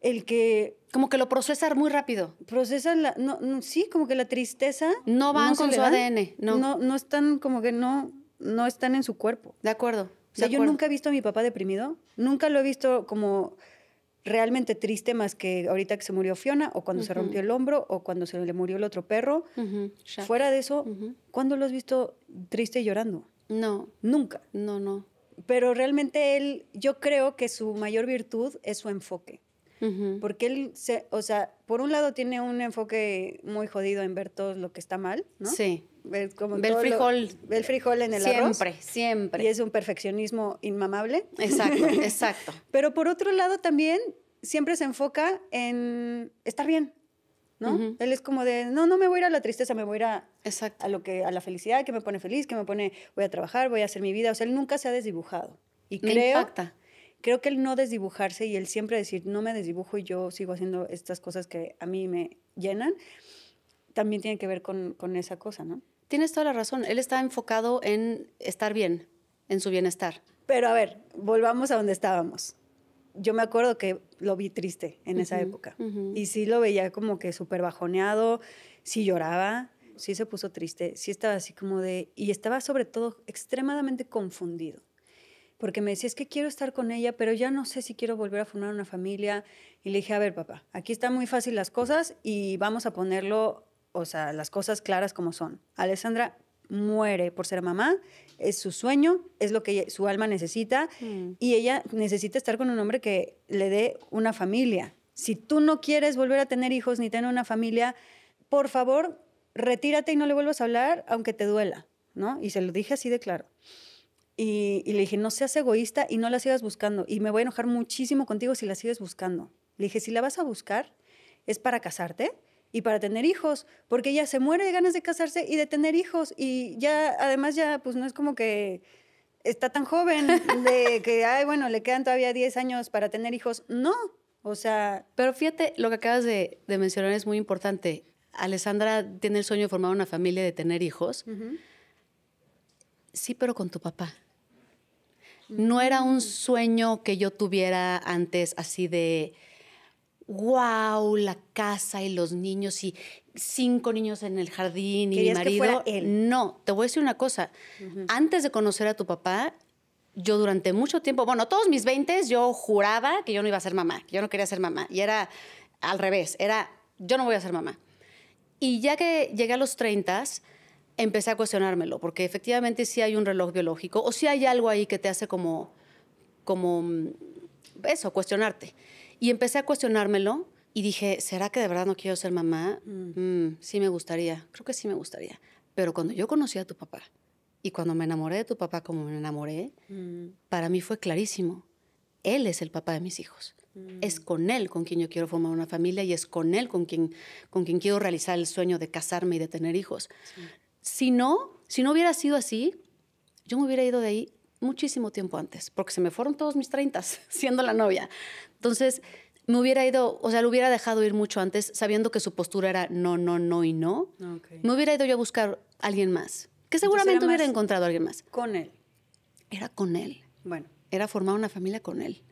S1: el que... Como que lo procesar muy rápido. Procesa la... sí, como que la tristeza... No van con su ADN, no. no. están como que no, no están en su cuerpo. De acuerdo. o sea, yo nunca he visto a mi papá deprimido, nunca lo he visto como realmente triste más que ahorita que se murió Fiona o cuando se rompió el hombro o cuando se le murió el otro perro. Fuera de eso, ¿cuándo lo has visto triste y llorando? No. Nunca. No, no. Pero realmente él, yo creo que su mayor virtud es su enfoque. Porque él, se, o sea, por un lado tiene un enfoque muy jodido en ver todo lo que está mal, ¿no? Sí como ve el frijol. el frijol en el arroz. Siempre, siempre. Y es un perfeccionismo inmamable. Exacto, exacto. Pero por otro lado también siempre se enfoca en estar bien, ¿no? Él es como de, no, no me voy a ir a la tristeza, me voy a ir a, lo que, a la felicidad que me pone feliz, que me pone, voy a trabajar, voy a hacer mi vida. O sea, él nunca se ha desdibujado. Y creo, impacta. creo que el no desdibujarse y el siempre decir, no me desdibujo y yo sigo haciendo estas cosas que a mí me llenan, también tiene que ver con, con esa cosa, ¿no? Tienes toda
S2: la razón. Él está enfocado en estar bien, en su bienestar. Pero a ver, volvamos
S1: a donde estábamos. Yo me acuerdo que lo vi triste en esa época. Y sí lo veía como que súper bajoneado, sí lloraba, sí se puso triste, sí estaba así como de... Y estaba sobre todo extremadamente confundido. Porque me decía, es que quiero estar con ella, pero ya no sé si quiero volver a formar una familia. Y le dije, a ver, papá, aquí están muy fácil las cosas y vamos a ponerlo o sea, las cosas claras como son. Alessandra muere por ser mamá, es su sueño, es lo que su alma necesita mm. y ella necesita estar con un hombre que le dé una familia. Si tú no quieres volver a tener hijos ni tener una familia, por favor, retírate y no le vuelvas a hablar, aunque te duela, ¿no? Y se lo dije así de claro. Y, y le dije, no seas egoísta y no la sigas buscando. Y me voy a enojar muchísimo contigo si la sigues buscando. Le dije, si la vas a buscar, es para casarte y para tener hijos, porque ella se muere de ganas de casarse y de tener hijos y ya además ya pues no es como que está tan joven de que ay bueno, le quedan todavía 10 años para tener hijos, no. O sea, pero fíjate, lo que acabas
S2: de, mencionar es muy importante. Alessandra tiene el sueño de formar una familia, de tener hijos. Sí, pero con tu papá. No era un mm. sueño que yo tuviera antes así de, wow, la casa y los niños y cinco niños en el jardín y mi marido. Que fuera él? No, te voy a decir una cosa. Antes de conocer a tu papá, yo durante mucho tiempo, bueno, todos mis 20 yo juraba que yo no iba a ser mamá, que yo no quería ser mamá. Y era al revés, era yo no voy a ser mamá. Y ya que llegué a los 30, empecé a cuestionármelo, porque efectivamente sí hay un reloj biológico o sí hay algo ahí que te hace como, como mm, eso, cuestionarte. Y empecé a cuestionármelo y dije, ¿será que de verdad no quiero ser mamá? Mm. Mm, sí me gustaría, creo que sí me gustaría. Pero cuando yo conocí a tu papá y cuando me enamoré de tu papá como me enamoré, mm. para mí fue clarísimo. Él es el papá de mis hijos. Es con él con quien yo quiero formar una familia y es con él con quien, con quien quiero realizar el sueño de casarme y de tener hijos. Si no, si no hubiera sido así, yo me hubiera ido de ahí muchísimo tiempo antes, porque se me fueron todos mis 30 siendo la novia. Entonces, me hubiera ido, o sea, lo hubiera dejado ir mucho antes, sabiendo que su postura era no, no, no y no. Me hubiera ido yo a buscar alguien más,
S1: que seguramente hubiera encontrado a alguien más. Con él.
S2: Era con él. Bueno. Era formar una familia con él.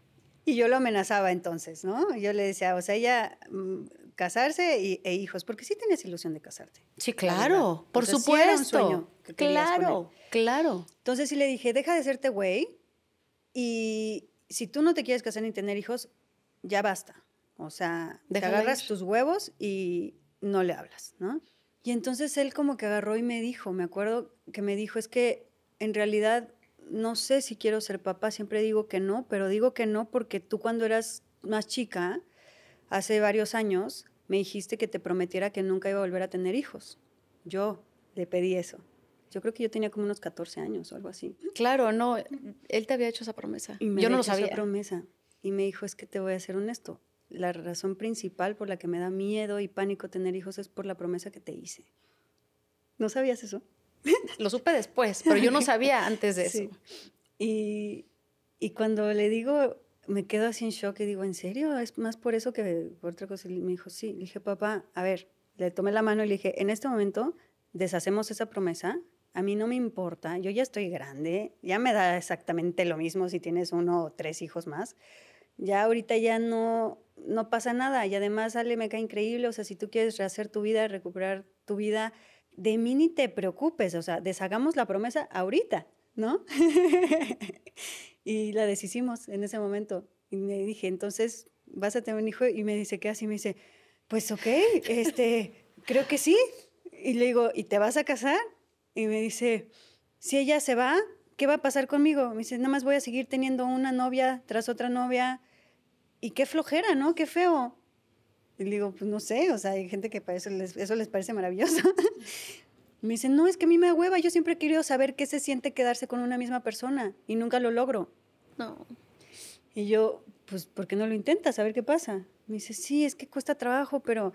S1: Y yo lo amenazaba entonces, ¿no? Yo le decía, o sea, ella mm, casarse e hijos, porque sí tenías ilusión de casarte.
S2: Sí, claro, por supuesto.
S1: Claro, claro. Entonces si le dije, deja de serte güey y si tú no te quieres casar ni tener hijos, ya basta. O sea, te agarras tus huevos y no le hablas, ¿no? Y entonces él como que agarró y me dijo, me acuerdo que me dijo, es que en realidad no sé si quiero ser papá, siempre digo que no, pero digo que no porque tú cuando eras más chica, hace varios años, me dijiste que te prometiera que nunca iba a volver a tener hijos. Yo le pedí eso. Yo creo que yo tenía como unos 14 años o algo así. Claro, no, él te había hecho esa promesa.
S2: yo no lo sabía.
S1: promesa y me dijo, es que te voy a ser honesto. La razón principal por la que me da miedo y pánico tener hijos es por la promesa que te hice. ¿No sabías eso? Lo supe después, pero yo no sabía antes de eso. Y, y cuando le digo, me quedo así en shock y digo, ¿en serio? Es más por eso que por otra cosa. Y me dijo, sí. Le dije, papá, a ver, le tomé la mano y le dije, en este momento deshacemos esa promesa a mí no me importa, yo ya estoy grande, ya me da exactamente lo mismo si tienes uno o tres hijos más. Ya ahorita ya no, no pasa nada y además Ale me cae increíble, o sea, si tú quieres rehacer tu vida, recuperar tu vida, de mí ni te preocupes, o sea, deshagamos la promesa ahorita, ¿no? y la deshicimos en ese momento. Y me dije, entonces, ¿vas a tener un hijo? Y me dice, ¿qué así? Me dice, pues ok, este, creo que sí. Y le digo, ¿y te vas a casar? Y me dice, si ella se va, ¿qué va a pasar conmigo? Me dice, nada más voy a seguir teniendo una novia tras otra novia. Y qué flojera, ¿no? Qué feo. Y le digo, pues no sé, o sea, hay gente que para eso les, eso les parece maravilloso. me dice, no, es que a mí me da hueva, yo siempre he querido saber qué se siente quedarse con una misma persona y nunca lo logro. No. Y yo, pues, ¿por qué no lo intentas? A ver qué pasa. Me dice, sí, es que cuesta trabajo, pero,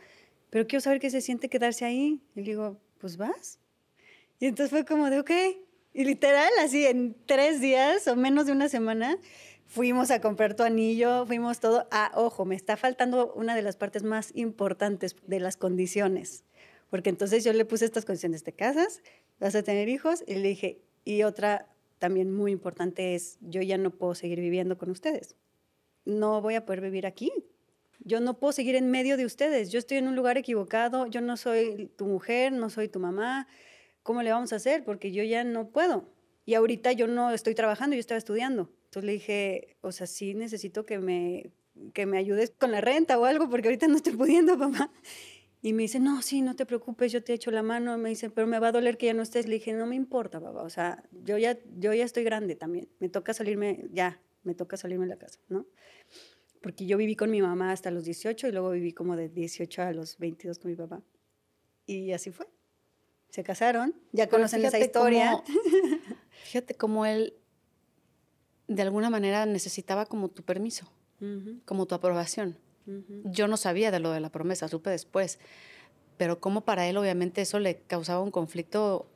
S1: pero quiero saber qué se siente quedarse ahí. Y le digo, pues vas. Y entonces fue como de, ok. Y literal, así en tres días o menos de una semana, fuimos a comprar tu anillo, fuimos todo. Ah, ojo, me está faltando una de las partes más importantes de las condiciones. Porque entonces yo le puse estas condiciones, de casas, vas a tener hijos, y le dije, y otra también muy importante es, yo ya no puedo seguir viviendo con ustedes. No voy a poder vivir aquí. Yo no puedo seguir en medio de ustedes. Yo estoy en un lugar equivocado. Yo no soy tu mujer, no soy tu mamá. ¿cómo le vamos a hacer? Porque yo ya no puedo. Y ahorita yo no estoy trabajando, yo estaba estudiando. Entonces le dije, o sea, sí necesito que me, que me ayudes con la renta o algo, porque ahorita no estoy pudiendo, papá. Y me dice, no, sí, no te preocupes, yo te echo la mano. Me dice, pero me va a doler que ya no estés. Le dije, no me importa, papá. O sea, yo ya, yo ya estoy grande también. Me toca salirme, ya, me toca salirme de la casa, ¿no? Porque yo viví con mi mamá hasta los 18 y luego viví como de 18 a los 22 con mi papá. Y así fue se casaron, ya conocen esa historia. fíjate cómo él, de alguna manera,
S2: necesitaba como tu permiso, como tu aprobación. Yo no sabía de lo de la promesa, supe después, pero como para él obviamente eso le causaba un conflicto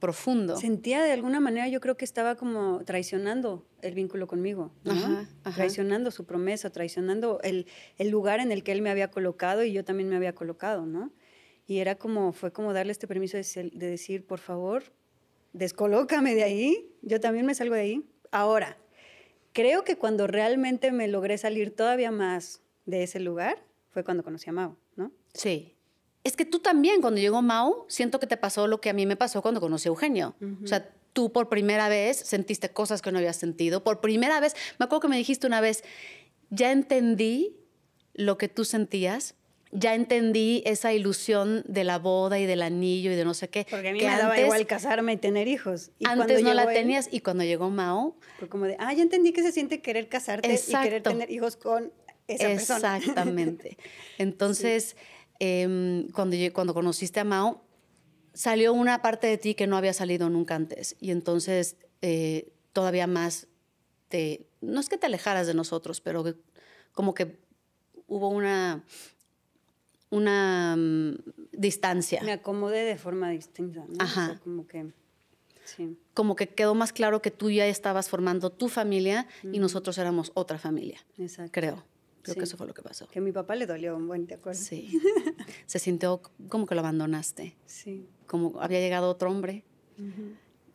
S2: profundo.
S1: Sentía de alguna manera, yo creo que estaba como traicionando el vínculo conmigo, ¿no? traicionando su promesa, traicionando el, el lugar en el que él me había colocado y yo también me había colocado, ¿no? Y era como, fue como darle este permiso de, decir, por favor, descolócame de ahí, yo también me salgo de ahí. Ahora, creo que cuando realmente me logré salir todavía más de ese lugar fue cuando conocí a Mao, ¿no? Sí. Es que tú también, cuando llegó Mao, siento que te pasó lo que a mí me pasó cuando conocí
S2: a Eugenio. O sea, tú por primera vez sentiste cosas que no habías sentido. Por primera vez, me acuerdo que me dijiste una vez, ya entendí lo que tú sentías, ya entendí esa ilusión de la boda y del anillo y de no sé qué. Porque a mí me daba igual casarme
S1: y tener hijos. antes no la tenías y cuando llegó Mao... Fue como de, ah, ya entendí que se siente querer casarte y querer tener hijos con esa persona. Exactamente. Entonces,
S2: em, cuando, cuando conociste a Mao, salió una parte de ti que no había salido nunca antes. Y entonces, eh, todavía más te... No es que te alejaras de nosotros, pero como que hubo una una mm, distancia. Me acomodé de forma distinta. como que. Como que quedó más claro que tú ya estabas formando tu familia y nosotros éramos otra familia. Exacto. Creo. Creo que eso fue lo que pasó. Que
S1: a mi papá le dolió un buen, ¿te acuerdas? Sí.
S2: Se sintió como que lo abandonaste. Sí. Como había llegado otro hombre.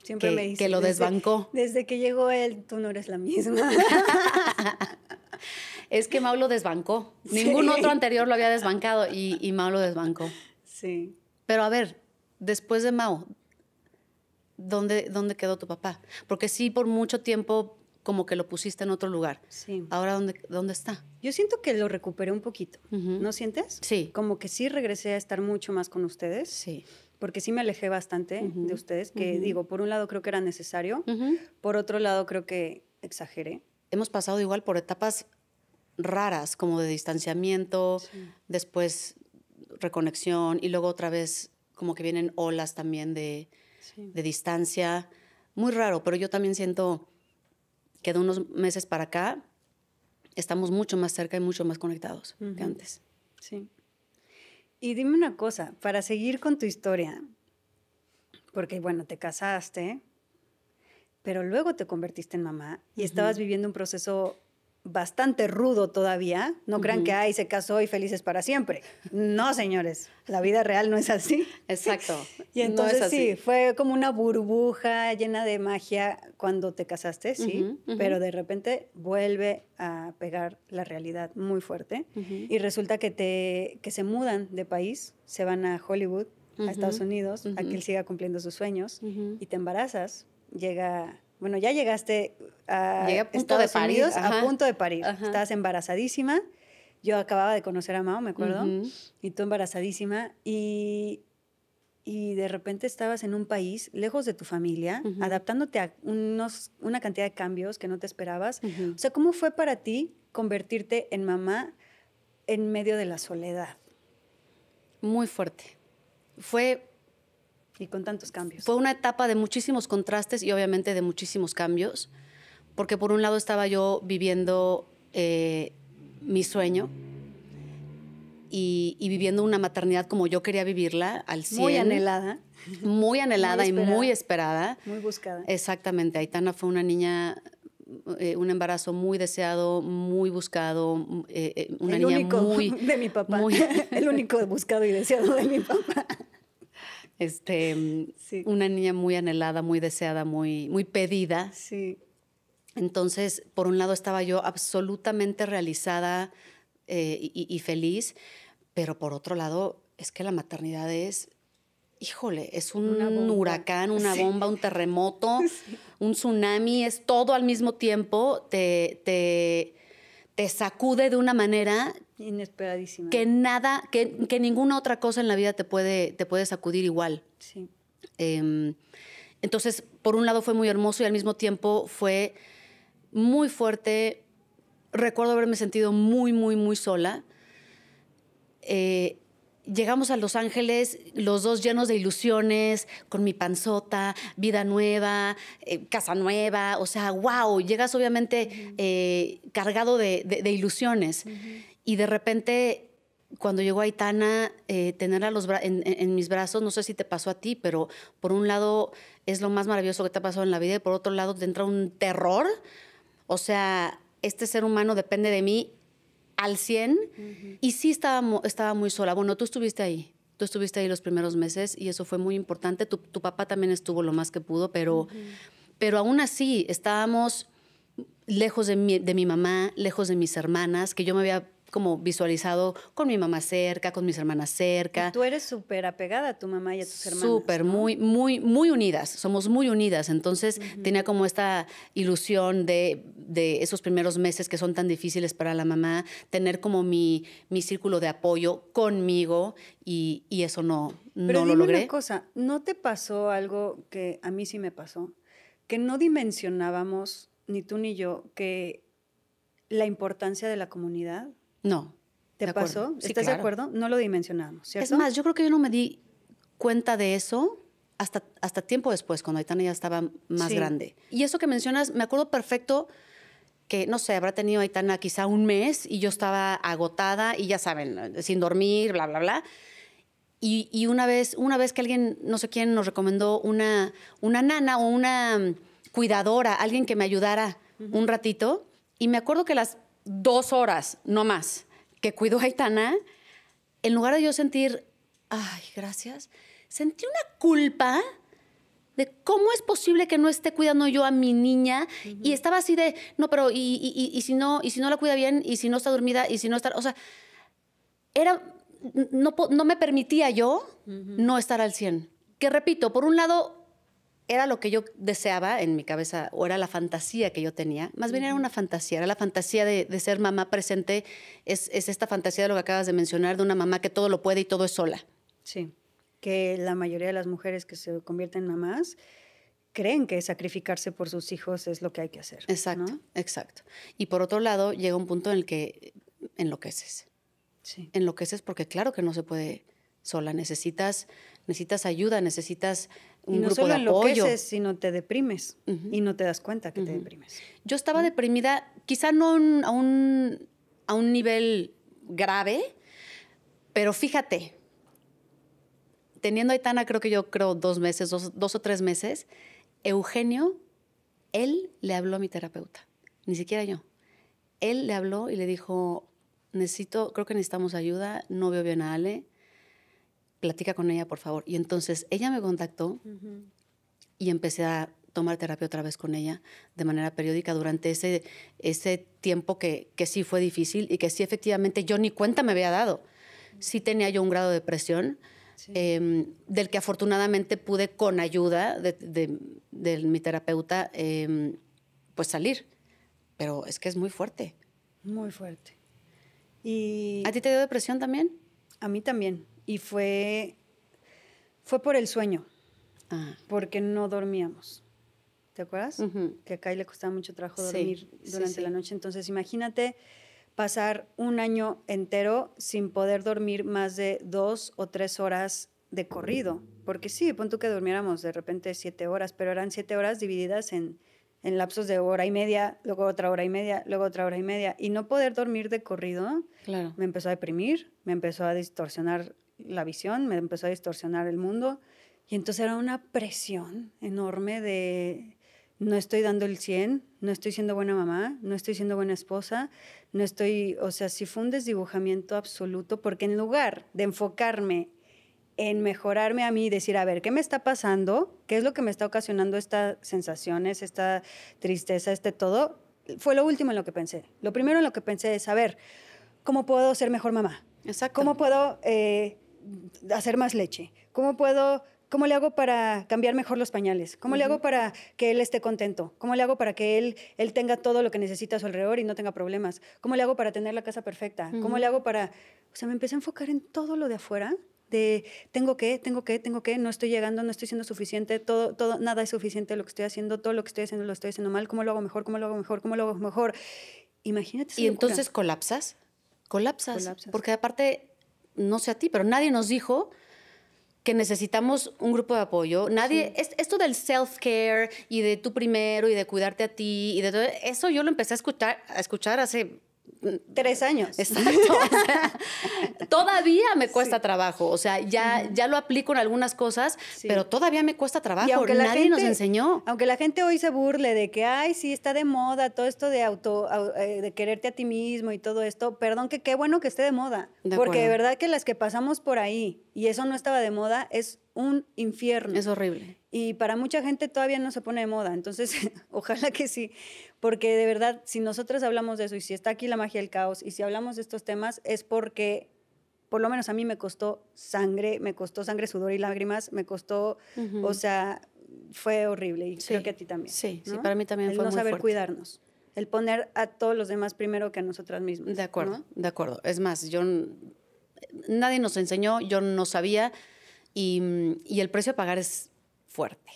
S1: Siempre que, me Que lo desbancó. Desde que llegó él, tú no eres la misma.
S2: es que Mau lo desbancó. Ningún otro anterior lo había desbancado y, y Mau lo desbancó. Sí. Pero a ver, después de Mao, ¿dónde, ¿dónde quedó tu papá? Porque sí, por mucho tiempo como que lo pusiste en otro
S1: lugar. Sí. Ahora, ¿dónde, dónde está? Yo siento que lo recuperé un poquito. ¿No sientes? Sí. Como que sí regresé a estar mucho más con ustedes. Sí. Porque sí me alejé bastante de ustedes, que digo, por un lado creo que era necesario, por otro lado creo que exageré. Hemos
S2: pasado igual por etapas raras, como de distanciamiento, después reconexión y luego otra vez como que vienen olas también de, distancia. Muy raro, pero yo también siento que de unos meses para
S1: acá estamos mucho más cerca y mucho más conectados que antes. Sí. Y dime una cosa, para seguir con tu historia, porque bueno, te casaste, pero luego te convertiste en mamá y estabas viviendo un proceso bastante rudo todavía. No crean que, ay, se casó y felices para siempre. No, señores, la vida real no es así. Exacto. y entonces sí, fue como una burbuja llena de magia cuando te casaste, sí, pero de repente vuelve a pegar la realidad muy fuerte y resulta que, te, que se mudan de país, se van a Hollywood, a Estados Unidos, a que él siga cumpliendo sus sueños y te embarazas, llega bueno, ya llegaste a, punto de Unidos, parir. a punto de parir. Estabas embarazadísima. Yo acababa de conocer a Mao, me acuerdo, y tú embarazadísima. Y, y, de repente estabas en un país lejos de tu familia, adaptándote a unos, una cantidad de cambios que no te esperabas. O sea, ¿cómo fue para ti convertirte en mamá en medio de la soledad? Muy fuerte. Fue y con tantos cambios. Fue una etapa
S2: de muchísimos contrastes y obviamente de muchísimos cambios, porque por un lado estaba yo viviendo eh, mi sueño y, viviendo una maternidad como yo quería vivirla, al 100. Muy anhelada. Muy anhelada y muy esperada. Muy buscada. Exactamente. Aitana fue una niña eh, un embarazo muy deseado, muy buscado, eh, eh una el niña único muy
S1: de mi papá, muy... el único buscado y deseado de mi papá.
S2: Este, mm, Una niña muy anhelada, muy deseada, muy, muy pedida. Entonces, por un lado estaba yo absolutamente realizada eh, y, feliz, pero por otro lado es que la maternidad es híjole, es un huracán, una bomba, un terremoto, un tsunami, es todo al mismo tiempo, te, te sacude de una manera
S1: inesperadísima. Que
S2: nada, que, ninguna otra cosa en la vida te puede, te puede sacudir igual. Sí. Em, entonces, por un lado fue muy hermoso y al mismo tiempo fue muy fuerte. Recuerdo haberme sentido muy, muy, muy sola. Eh, llegamos a Los Ángeles los dos llenos de ilusiones, con mi panzota, vida nueva, eh, casa nueva, o sea, wow, llegas obviamente eh, cargado de, ilusiones. Y de repente, cuando llegó Aitana, eh, tenerla en, mis brazos, no sé si te pasó a ti, pero por un lado es lo más maravilloso que te ha pasado en la vida y por otro lado te entra un terror. O sea, este ser humano depende de mí al 100 y sí estaba, estaba muy sola. Bueno, tú estuviste ahí. Tú estuviste ahí los primeros meses y eso fue muy importante. Tu, papá también estuvo lo más que pudo, pero, pero aún así estábamos lejos de mi mamá, lejos de mis hermanas, que yo me había como visualizado con mi mamá cerca, con mis hermanas cerca. tú eres súper apegada a tu mamá y a tus hermanas. Súper, muy, muy, muy unidas, somos muy unidas. Entonces tenía como esta ilusión de, esos primeros meses que son tan difíciles para la mamá, tener como mi, círculo de apoyo conmigo y, eso no, no Pero lo logré. Una
S1: cosa, ¿no te pasó algo que a mí sí me pasó? Que no dimensionábamos, ni tú ni yo, que la importancia de la comunidad no. ¿Te pasó? ¿Estás de acuerdo? No lo dimensionamos, ¿cierto? Es más,
S2: yo creo que yo no me di cuenta de eso hasta, hasta tiempo después, cuando Aitana ya estaba más grande. Y eso que mencionas, me acuerdo perfecto que, no sé, habrá tenido Aitana quizá un mes y yo estaba agotada y ya saben, sin dormir, bla, bla, bla. Y, una, vez, una vez que alguien, no sé quién, nos recomendó una, una nana o una cuidadora, alguien que me ayudara un ratito, y me acuerdo que las dos horas, no más, que cuido a Aitana, en lugar de yo sentir, ay, gracias, sentí una culpa de cómo es posible que no esté cuidando yo a mi niña y estaba así de no pero y, si no y si no la cuida bien y si no está dormida y si no está o sea era no, no me permitía yo no estar al 100 que repito por un lado era lo que yo deseaba en mi cabeza, o era la fantasía que yo tenía. Más bien era una fantasía, era la fantasía de, ser mamá presente. Es, esta fantasía de lo que acabas de mencionar, de una mamá que todo lo
S1: puede y todo es sola. Sí, que la mayoría de las mujeres que se convierten en mamás creen que sacrificarse por sus hijos es lo que hay que hacer. Exacto, exacto. Y
S2: por otro lado, llega un punto en el que enloqueces. Sí. Enloqueces porque claro que no se puede sola, necesitas, necesitas ayuda, necesitas y no solo lo enloqueces,
S1: sino te deprimes y no te das cuenta que te deprimes.
S2: Yo estaba deprimida, quizá no a, un, a un nivel grave, pero fíjate, teniendo a Aitana, creo que yo creo dos meses, dos, dos o tres meses, Eugenio, él le habló a mi terapeuta, ni siquiera yo. Él le habló y le dijo, necesito, creo que necesitamos ayuda, no veo bien a Ale, platica con ella, por favor. Y entonces ella me contactó y empecé a tomar terapia otra vez con ella de manera periódica durante ese, ese tiempo que, sí fue difícil y que sí efectivamente yo ni cuenta me había dado. Sí tenía yo un grado de depresión, em, del que afortunadamente pude con ayuda de, mi terapeuta em, pues salir. Pero es que es muy fuerte.
S1: Muy fuerte. Y ¿A ti te dio depresión también? A mí también y fue, fue por el sueño, ah. porque no dormíamos. ¿Te acuerdas? Que a Kai le costaba mucho trabajo dormir durante la noche. Entonces, imagínate pasar un año entero sin poder dormir más de dos o tres horas de corrido. Porque sí, pon tú que durmiéramos de repente siete horas, pero eran siete horas divididas en, lapsos de hora y media, luego otra hora y media, luego otra hora y media. Y no poder dormir de corrido claro. me empezó a deprimir, me empezó a distorsionar la visión, me empezó a distorsionar el mundo. Y entonces era una presión enorme de no estoy dando el 100, no estoy siendo buena mamá, no estoy siendo buena esposa, no estoy, o sea, si fue un desdibujamiento absoluto, porque en lugar de enfocarme en mejorarme a mí y decir, a ver, ¿qué me está pasando? ¿Qué es lo que me está ocasionando estas sensaciones, esta tristeza, este todo? Fue lo último en lo que pensé. Lo primero en lo que pensé es, a ver, ¿cómo puedo ser mejor mamá? Exacto. ¿Cómo puedo eh, hacer más leche? ¿Cómo puedo ¿Cómo le hago para cambiar mejor los pañales? ¿Cómo le hago para que él esté contento? ¿Cómo le hago para que él, él tenga todo lo que necesita a su alrededor y no tenga problemas? ¿Cómo le hago para tener la casa perfecta? ¿Cómo le hago para...? O sea, me empecé a enfocar en todo lo de afuera, de tengo que, tengo que, tengo que, no estoy llegando, no estoy siendo suficiente, todo, todo, nada es suficiente lo que estoy haciendo, todo lo que estoy haciendo lo estoy haciendo mal, ¿cómo lo hago mejor? ¿Cómo lo hago mejor? ¿Cómo lo hago mejor? Imagínate. ¿Y entonces colapsas? colapsas? Colapsas. Porque
S2: aparte no sé a ti, pero nadie nos dijo que necesitamos un grupo de apoyo. Nadie, es, esto del self-care y de tú primero y de cuidarte a ti y de todo, eso yo lo empecé a escuchar, a escuchar hace Tres años. Exacto. todavía me cuesta trabajo. O sea, ya, ya lo aplico en algunas cosas, pero todavía me cuesta trabajo. aunque Nadie la gente, nos
S1: enseñó. Aunque la gente hoy se burle de que, ay, sí, está de moda todo esto de auto, eh, de quererte a ti mismo y todo esto. Perdón, que qué bueno que esté de moda. porque de verdad que las que pasamos por ahí, y eso no estaba de moda, es un infierno. Es horrible. Y para mucha gente todavía no se pone de moda, entonces ojalá que sí, porque de verdad, si nosotros hablamos de eso y si está aquí la magia del caos y si hablamos de estos temas, es porque por lo menos a mí me costó sangre, me costó sangre, sudor y lágrimas, me costó, o sea, fue horrible y creo que a ti también. Sí, sí, para mí también el fue no saber cuidarnos. El poner a todos los demás primero que a nosotras mismas. De acuerdo,
S2: de acuerdo. Es más, yo nadie nos enseñó, yo no sabía, y, mm, el precio a pagar es fuerte.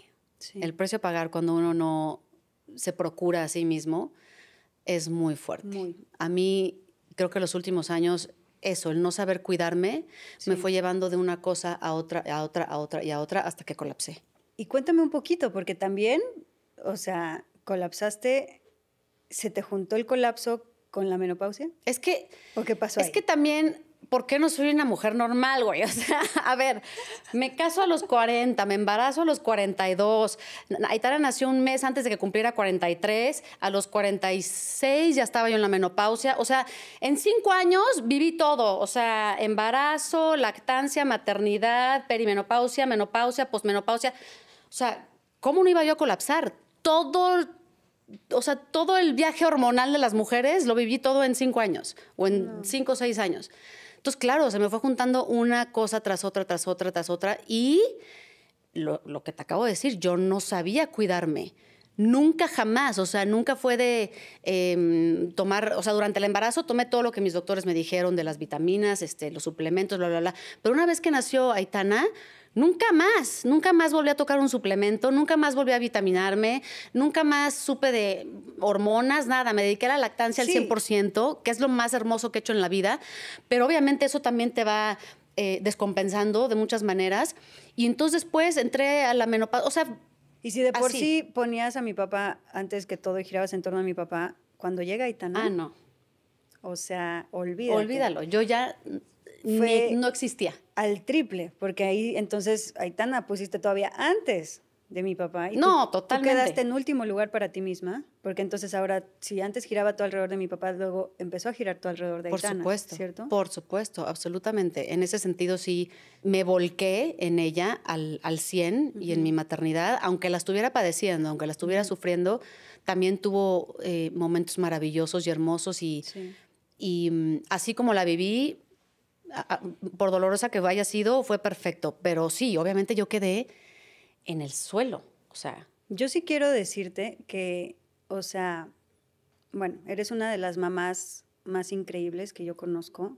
S2: El precio a pagar cuando uno no se procura a sí mismo es muy fuerte. A mí creo que los últimos años eso, el no saber cuidarme, me fue
S1: llevando de una cosa a otra, a otra, a otra y a otra hasta que colapsé. Y cuéntame un poquito, porque también, o sea, colapsaste, se te juntó el colapso con la menopausia. Es que... ¿O qué pasó? Es que también ¿por qué no soy una mujer normal,
S2: güey? O sea, a ver, me caso a los 40, me embarazo a los 42. Aitara nació un mes antes de que cumpliera 43. A los 46 ya estaba yo en la menopausia. O sea, en cinco años viví todo. O sea, embarazo, lactancia, maternidad, perimenopausia, menopausia, posmenopausia. O sea, ¿cómo no iba yo a colapsar? Todo, o sea, todo el viaje hormonal de las mujeres lo viví todo en cinco años o en cinco o seis años. Entonces, claro, se me fue juntando una cosa tras otra, tras otra, tras otra. Y lo, que te acabo de decir, yo no sabía cuidarme. Nunca jamás, o sea, nunca fue de em, tomar, o sea, durante el embarazo tomé todo lo que mis doctores me dijeron de las vitaminas, este, los suplementos, bla, bla, bla. Pero una vez que nació Aitana, Nunca más, nunca más volví a tocar un suplemento, nunca más volví a vitaminarme, nunca más supe de hormonas, nada. Me dediqué a la lactancia al 100%, que es lo más hermoso que he hecho en la vida. Pero obviamente eso también te va eh, descompensando de muchas maneras. Y entonces después entré a la menopausa. O sea. Y si de por sí
S1: ponías a mi papá antes que todo y girabas en torno a mi papá, cuando llega tan? Ah, no. O sea, olvídalo. Olvídalo. Yo ya no existía. Al triple, porque ahí entonces Aitana pusiste todavía antes de mi papá. Y no, totalmente. Tú quedaste en último lugar para ti misma, porque entonces ahora, si antes giraba todo alrededor de mi papá, luego empezó a girar todo alrededor de Por supuesto, ¿cierto?
S2: Por supuesto, absolutamente. En ese sentido sí me volqué en ella al, 100 y en mi maternidad, aunque la estuviera padeciendo, aunque la estuviera sufriendo, también tuvo eh, momentos maravillosos y hermosos y, y mm, así como la viví, por dolorosa que haya sido, fue perfecto. Pero sí, obviamente yo quedé en el suelo. O sea.
S1: Yo sí quiero decirte que, o sea, bueno, eres una de las mamás más increíbles que yo conozco.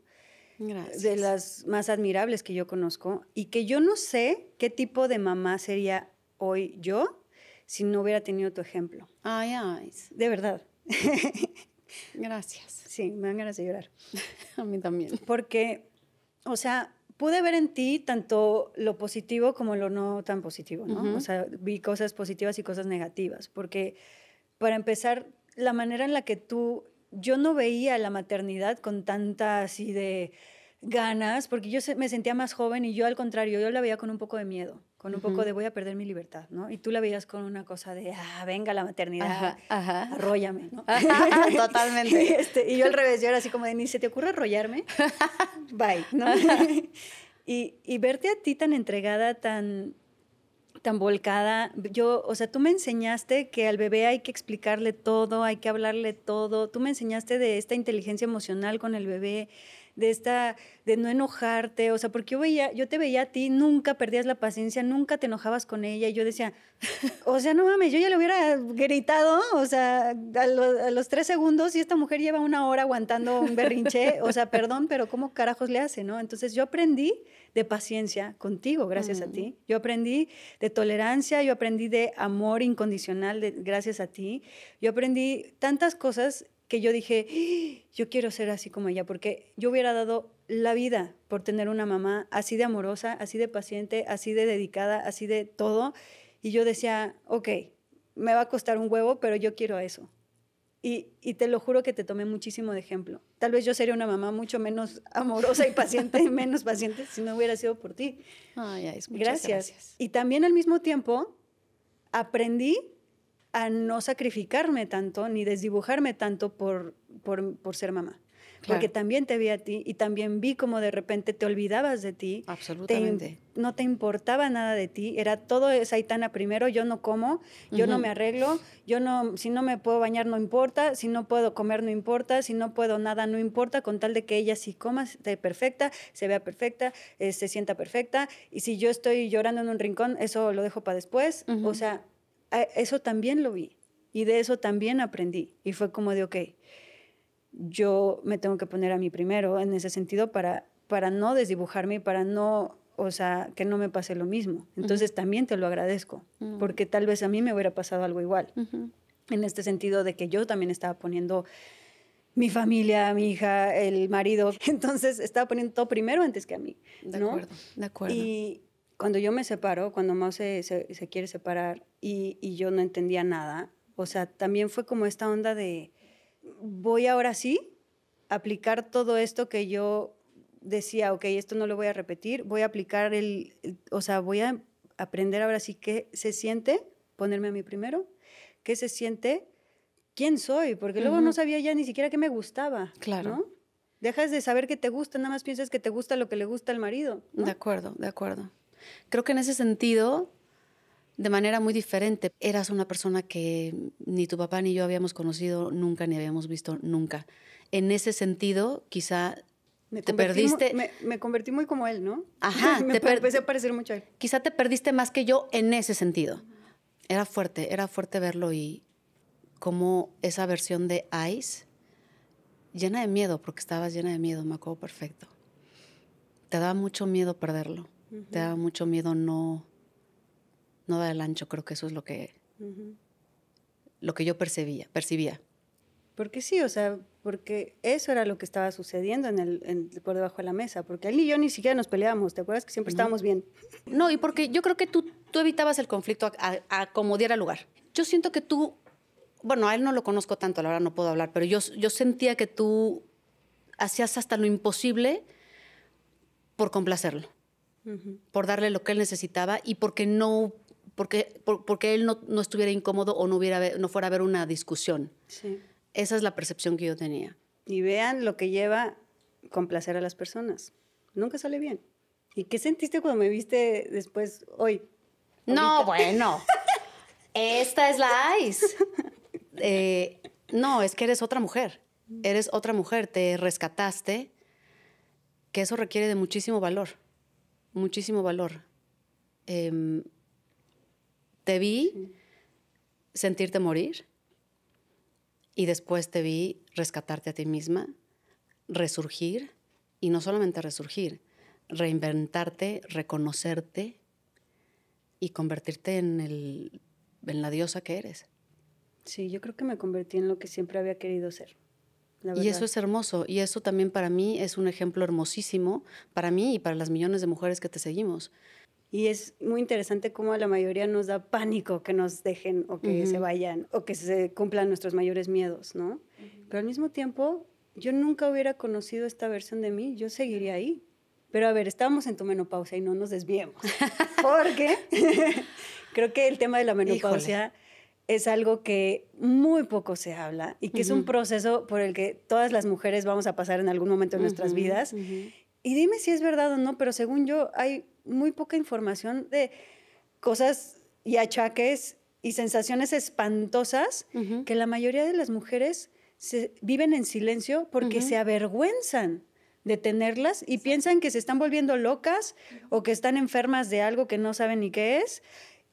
S1: Gracias. De las más admirables que yo conozco. Y que yo no sé qué tipo de mamá sería hoy yo si no hubiera tenido tu ejemplo. Ay, ay. De verdad. Gracias. Sí, me dan ganas de llorar. A mí también. Porque o sea, pude ver en ti tanto lo positivo como lo no tan positivo, ¿no? O sea, vi cosas positivas y cosas negativas, porque para empezar, la manera en la que tú, yo no veía la maternidad con tantas y de ganas, porque yo me sentía más joven y yo al contrario, yo la veía con un poco de miedo con un poco de voy a perder mi libertad, ¿no? Y tú la veías con una cosa de, ah, venga la maternidad, ajá, ¿no? totalmente. Este, y, yo al revés, yo era así como de, ni se te ocurre arrollarme, bye, ¿no? y, verte a ti tan entregada, tan, tan volcada. Yo, o sea, tú me enseñaste que al bebé hay que explicarle todo, hay que hablarle todo. Tú me enseñaste de esta inteligencia emocional con el bebé, de esta, de no enojarte, o sea, porque yo veía, yo te veía a ti, nunca perdías la paciencia, nunca te enojabas con ella, y yo decía, o sea, no mames, yo ya le hubiera gritado, o sea, a, los tres segundos, y esta mujer lleva una hora aguantando un berrinche, o sea, perdón, pero ¿cómo carajos le hace, no? Entonces yo aprendí de paciencia contigo, gracias a ti. Yo aprendí de tolerancia, yo aprendí de amor incondicional, gracias a ti. Yo aprendí tantas cosas yo dije, ¡Ah! yo quiero ser así como ella, porque yo hubiera dado la vida por tener una mamá así de amorosa, así de paciente, así de dedicada, así de todo. Y yo decía, ok, me va a costar un huevo, pero yo quiero eso. Y, te lo juro que te tomé muchísimo de ejemplo. Tal vez yo sería una mamá mucho menos amorosa y paciente, menos paciente, si no hubiera sido por ti. gracias. Y también al mismo tiempo aprendí a no sacrificarme tanto ni desdibujarme tanto por, por, ser mamá. Porque también te vi a ti y también vi como de repente te olvidabas de ti. Absolutamente. no te importaba nada de ti. Era todo Saitana primero, yo no como, yo no me arreglo, yo no, si no me puedo bañar no importa, si no puedo comer no importa, si no puedo nada no importa, con tal de que ella sí coma, esté perfecta, se vea perfecta, eh, se sienta perfecta. Y si yo estoy llorando en un rincón, eso lo dejo para después. O sea, eso también lo vi y de eso también aprendí. Y fue como de, ok, yo me tengo que poner a mí primero en ese sentido para, para no desdibujarme y para no, o sea, que no me pase lo mismo. Entonces también te lo agradezco, mm. porque tal vez a mí me hubiera pasado algo igual. En este sentido de que yo también estaba poniendo mi familia, mi hija, el marido. Entonces estaba poniendo todo primero antes que a mí. De acuerdo, de acuerdo cuando yo me separo, cuando Mao se, se, quiere separar y, y, yo no entendía nada, o sea, también fue como esta onda de, voy ahora sí a aplicar todo esto que yo decía, ok, esto no lo voy a repetir, voy a aplicar el, o sea, voy a aprender ahora sí qué se siente ponerme a mí primero, qué se siente, quién soy, porque luego no sabía ya ni siquiera qué me gustaba. Claro. ¿no? Dejas de saber que te gusta, nada más piensas que te gusta lo que le gusta al marido.
S2: De acuerdo, de acuerdo. Creo que en ese sentido, de manera muy diferente, eras una persona que ni tu papá ni yo habíamos conocido nunca, ni habíamos visto nunca. En ese sentido, quizá
S1: me te perdiste. Me, convertí muy como él, ¿no? Ajá. me te empecé a parecer mucho a él.
S2: Quizá te perdiste más que yo en ese sentido. Era fuerte, era fuerte verlo y como esa versión de Ice, llena de miedo, porque estabas llena de miedo, me acuerdo perfecto. Te daba mucho miedo perderlo. Te daba mucho miedo no, no dar el ancho, creo que eso es lo que, lo que yo percibía, percibía.
S1: Porque sí, o sea, porque eso era lo que estaba sucediendo en el, por debajo de la mesa, porque él y yo ni siquiera nos peleábamos, ¿te acuerdas que siempre estábamos bien? No, y porque yo creo que tú, tú evitabas el conflicto a, como
S2: lugar. Yo siento que tú, bueno, a él no lo conozco tanto, la verdad no puedo hablar, pero yo, yo sentía que tú hacías hasta lo imposible por complacerlo por darle lo que él necesitaba y porque no porque, porque él no, no, estuviera incómodo o no, hubiera, no fuera a haber una discusión. Sí. Esa es la percepción que yo tenía.
S1: Y vean lo que lleva complacer a las personas. Nunca sale bien. ¿Y qué sentiste cuando me viste después hoy? No, bueno.
S2: Esta es la ICE. Eh, no, es que eres otra mujer. Eres otra mujer, te rescataste, que eso requiere de muchísimo valor muchísimo valor. Em, te vi sentirte morir y después te vi rescatarte a ti misma, resurgir y no solamente resurgir, reinventarte, reconocerte y convertirte en, el, en la diosa que eres.
S1: Sí, yo creo que me convertí en lo que siempre había querido ser. Y eso es
S2: hermoso. Y eso también para mí es un ejemplo hermosísimo, para mí y para las millones de mujeres
S1: que te seguimos. Y es muy interesante cómo a la mayoría nos da pánico que nos dejen o que se vayan o que se cumplan nuestros mayores miedos, ¿no? Pero al mismo tiempo, yo nunca hubiera conocido esta versión de mí, yo seguiría ahí. Pero a ver, estamos en tu menopausia y no nos desviemos, porque creo que el tema de la menopausia es algo que muy poco se habla y que es un proceso por el que todas las mujeres vamos a pasar en algún momento de nuestras vidas. Y dime si es verdad o no, pero según yo hay muy poca información de cosas y achaques y sensaciones espantosas que la mayoría de las mujeres viven en silencio porque se avergüenzan de tenerlas y piensan que se están volviendo locas o que están enfermas de algo que no saben ni qué es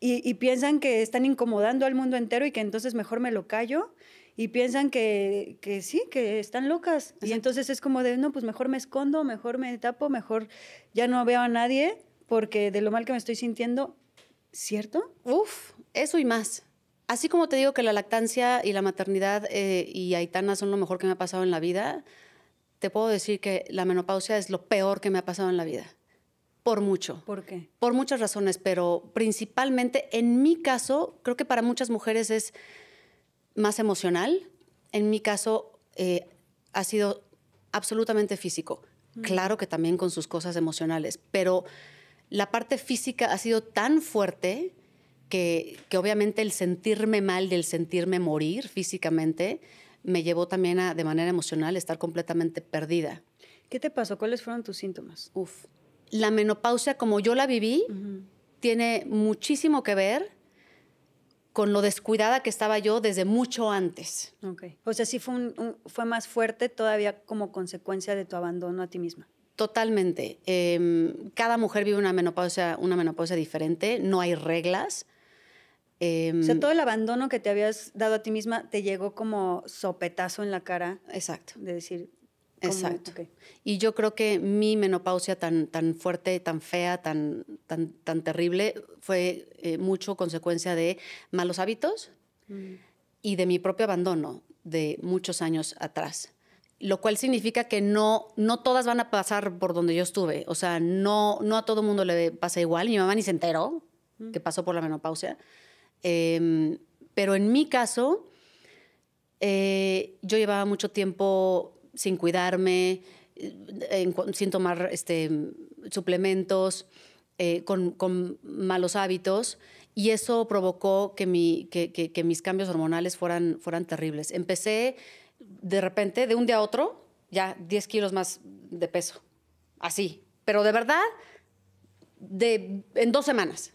S1: y, piensan que están incomodando al mundo entero y que entonces mejor me lo callo y piensan que, sí, que están locas. Y entonces es como de, no, pues mejor me escondo, mejor me tapo, mejor ya no veo a nadie porque de lo mal que me estoy sintiendo, ¿cierto? Uf, eso y más.
S2: Así como te digo que la lactancia y la maternidad eh, y Aitana son lo mejor que me ha pasado en la vida, te puedo decir que la menopausia es lo peor que me ha pasado en la vida. Por mucho. ¿Por qué? Por muchas razones, pero principalmente en mi caso, creo que para muchas mujeres es más emocional. En mi caso eh, ha sido absolutamente físico. Mm. Claro que también con sus cosas emocionales, pero la parte física ha sido tan fuerte que, que obviamente el sentirme mal del sentirme morir físicamente me llevó también a, de manera emocional, estar completamente perdida.
S1: ¿Qué te pasó? ¿Cuáles fueron tus síntomas? Uf,
S2: la menopausia, como yo la viví, tiene muchísimo que ver con lo descuidada que estaba yo desde mucho antes.
S1: Okay. O sea, sí fue, un, fue más fuerte todavía como consecuencia de tu abandono a ti misma.
S2: Totalmente. Em, cada mujer vive una menopausia, una menopausia diferente, no hay reglas. Em, o sea, todo
S1: el abandono que te habías dado a ti misma te llegó como sopetazo en la cara. Exacto. De decir,
S2: Exacto. Y yo creo que mi menopausia tan, tan fuerte, tan fea, tan, tan, tan terrible, fue eh, mucho consecuencia de malos hábitos mm. y de mi propio abandono de muchos años atrás. Lo cual significa que no, no todas van a pasar por donde yo estuve. O sea, no, no a todo mundo le pasa igual. Mi mamá ni se enteró mm. que pasó por la menopausia. Em, pero en mi caso, eh, yo llevaba mucho tiempo sin cuidarme, eh, sin tomar este, suplementos, eh, con, malos hábitos. Y eso provocó que, mis cambios hormonales fueran, terribles. Empecé de repente, de un día a otro, ya 10 kilos más de peso. Así. Pero de verdad, en dos semanas.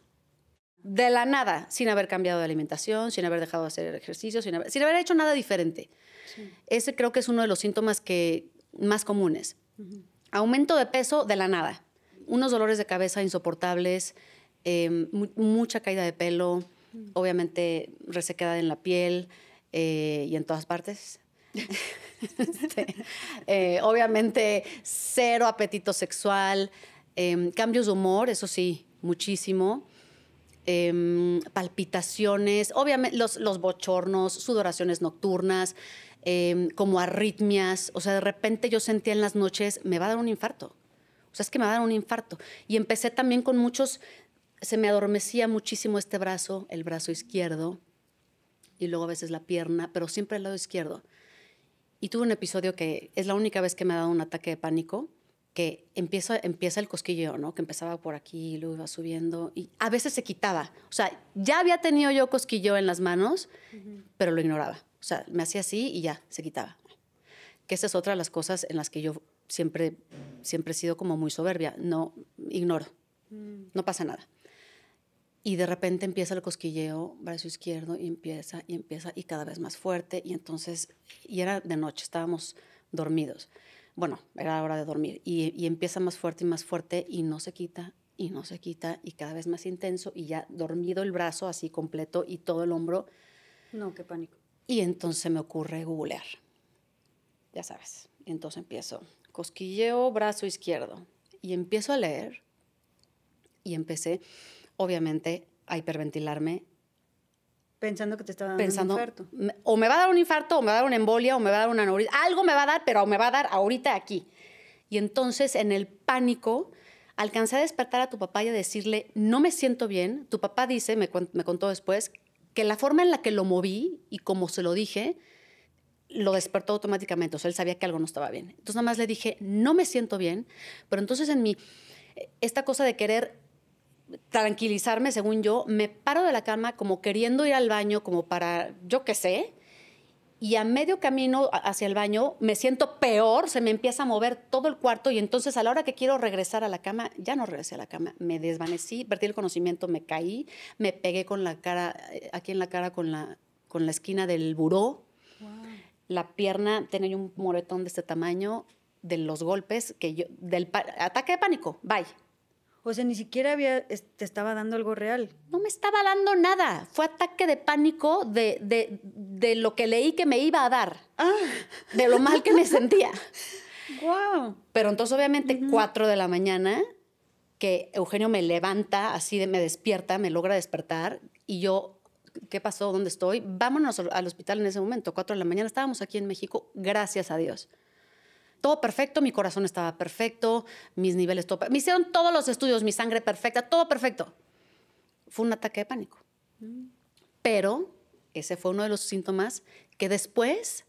S2: De la nada, sin haber cambiado de alimentación, sin haber dejado de hacer ejercicio, sin haber hecho nada diferente. Ese creo que es uno de los síntomas que, más comunes. Aumento de peso de la nada. Unos dolores de cabeza insoportables, em, mucha caída de pelo, obviamente resequedad en la piel eh, y en todas partes. Este, eh, obviamente cero apetito sexual, em, cambios de humor, eso sí, muchísimo. Em, palpitaciones, obviamente los, los bochornos, sudoraciones nocturnas, Em, como arritmias, o sea, de repente yo sentía en las noches, me va a dar un infarto, o sea, es que me va a dar un infarto. Y empecé también con muchos, se me adormecía muchísimo este brazo, el brazo izquierdo, y luego a veces la pierna, pero siempre el lado izquierdo. Y tuve un episodio que es la única vez que me ha dado un ataque de pánico, que empieza, empieza el cosquilleo, ¿no? Que empezaba por aquí, luego iba subiendo y a veces se quitaba. O sea, ya había tenido yo cosquilleo en las manos, pero lo ignoraba. O sea, me hacía así y ya, se quitaba. Que esa es otra de las cosas en las que yo siempre, siempre he sido como muy soberbia. No, ignoro. Mm. No pasa nada. Y de repente empieza el cosquilleo, brazo izquierdo, y empieza, y empieza, y cada vez más fuerte. Y entonces, y era de noche, estábamos dormidos bueno, era hora de dormir y, empieza más fuerte y más fuerte y no se quita y no se quita y cada vez más intenso y ya dormido el brazo así completo y todo el hombro. No, qué pánico. Y entonces me ocurre googlear, ya sabes. Y entonces empiezo, cosquilleo brazo izquierdo y empiezo a leer y empecé, obviamente, a hiperventilarme
S1: Pensando que te estaba dando un infarto.
S2: O me va a dar un infarto, o me va a dar una embolia, o me va a dar una aneurisma. Algo me va a dar, pero me va a dar ahorita aquí. Y entonces, en el pánico, alcancé a despertar a tu papá y a decirle, no me siento bien. Tu papá dice, me, me contó después, que la forma en la que lo moví y como se lo dije, lo despertó automáticamente. O sea, él sabía que algo no estaba bien. Entonces, nada más le dije, no me siento bien, pero entonces en mí, e, esta cosa de querer tranquilizarme, según yo, me paro de la cama como queriendo ir al baño, como para, yo qué sé, y a medio camino hacia el baño me siento peor, se me empieza a mover todo el cuarto y entonces a la hora que quiero regresar a la cama, ya no regresé a la cama, me desvanecí, perdí el conocimiento, me caí, me pegué con la cara, eh, aquí en la cara con la, con la esquina del buró, la pierna tenía un moretón de este tamaño, de los golpes, que yo, del ataque de pánico, bye. O sea, ni siquiera te estaba dando algo real. No me estaba dando nada. Fue ataque de pánico de, de, de lo que leí que me iba a dar. Ah. De lo mal que me sentía. Wow. Pero entonces, obviamente, 4 de la mañana, que Eugenio me levanta, así de, me despierta, me logra despertar, y yo, ¿qué pasó? ¿Dónde estoy? Vámonos al hospital en ese momento, 4 de la mañana. Estábamos aquí en México, gracias a Dios todo perfecto, mi corazón estaba perfecto, mis niveles, todo, me hicieron todos los estudios, mi sangre perfecta, todo perfecto. Fue un ataque de pánico. Pero ese fue uno de los síntomas que después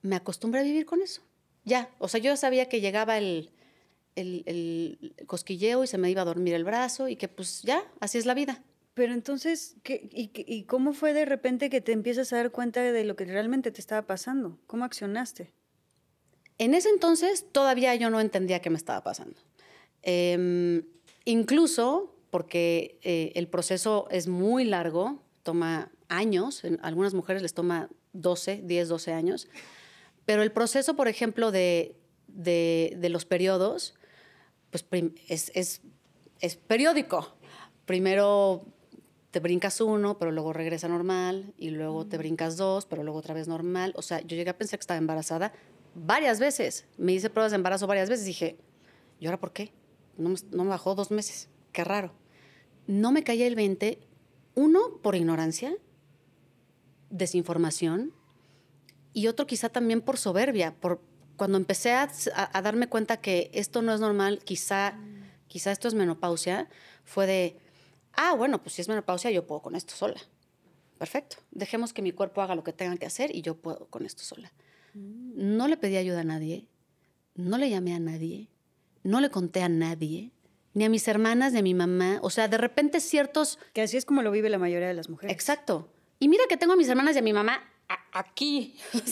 S2: me acostumbré a vivir con eso. Ya, o sea, yo sabía que llegaba el, cosquilleo y se me iba a dormir
S1: el brazo y que pues ya, así es la vida. Pero entonces, y, cómo fue de repente que te empiezas a dar cuenta de lo que realmente te estaba pasando? ¿Cómo accionaste?
S2: En ese entonces todavía yo no entendía qué me estaba pasando. Em, incluso porque eh, el proceso es muy largo, toma años, en algunas mujeres les toma 12, 10, 12 años, pero el proceso, por ejemplo, de, los periodos, pues es, es, es periódico. Primero te brincas uno, pero luego regresa normal, y luego te brincas dos, pero luego otra vez normal. O sea, yo llegué a pensar que estaba embarazada varias veces. Me hice pruebas de embarazo varias veces. Dije, ¿y ahora por qué? No, me bajó dos meses. Qué raro. No me caía el 20. Uno, por ignorancia, desinformación. Y otro, quizá también por soberbia. cuando empecé a, darme cuenta que esto no es normal, quizá, quizá esto es menopausia, fue de, ah, bueno, pues si es menopausia, yo puedo con esto sola. Perfecto. Dejemos que mi cuerpo haga lo que tenga que hacer y yo puedo con esto sola. Mm. No le pedí ayuda a nadie, no le llamé a nadie, no le conté a nadie, ni a mis hermanas, ni a mi mamá. O sea, de repente ciertos... Que así es como lo vive la mayoría de las mujeres. Exacto. Y mira que tengo a mis hermanas y a mi mamá aquí.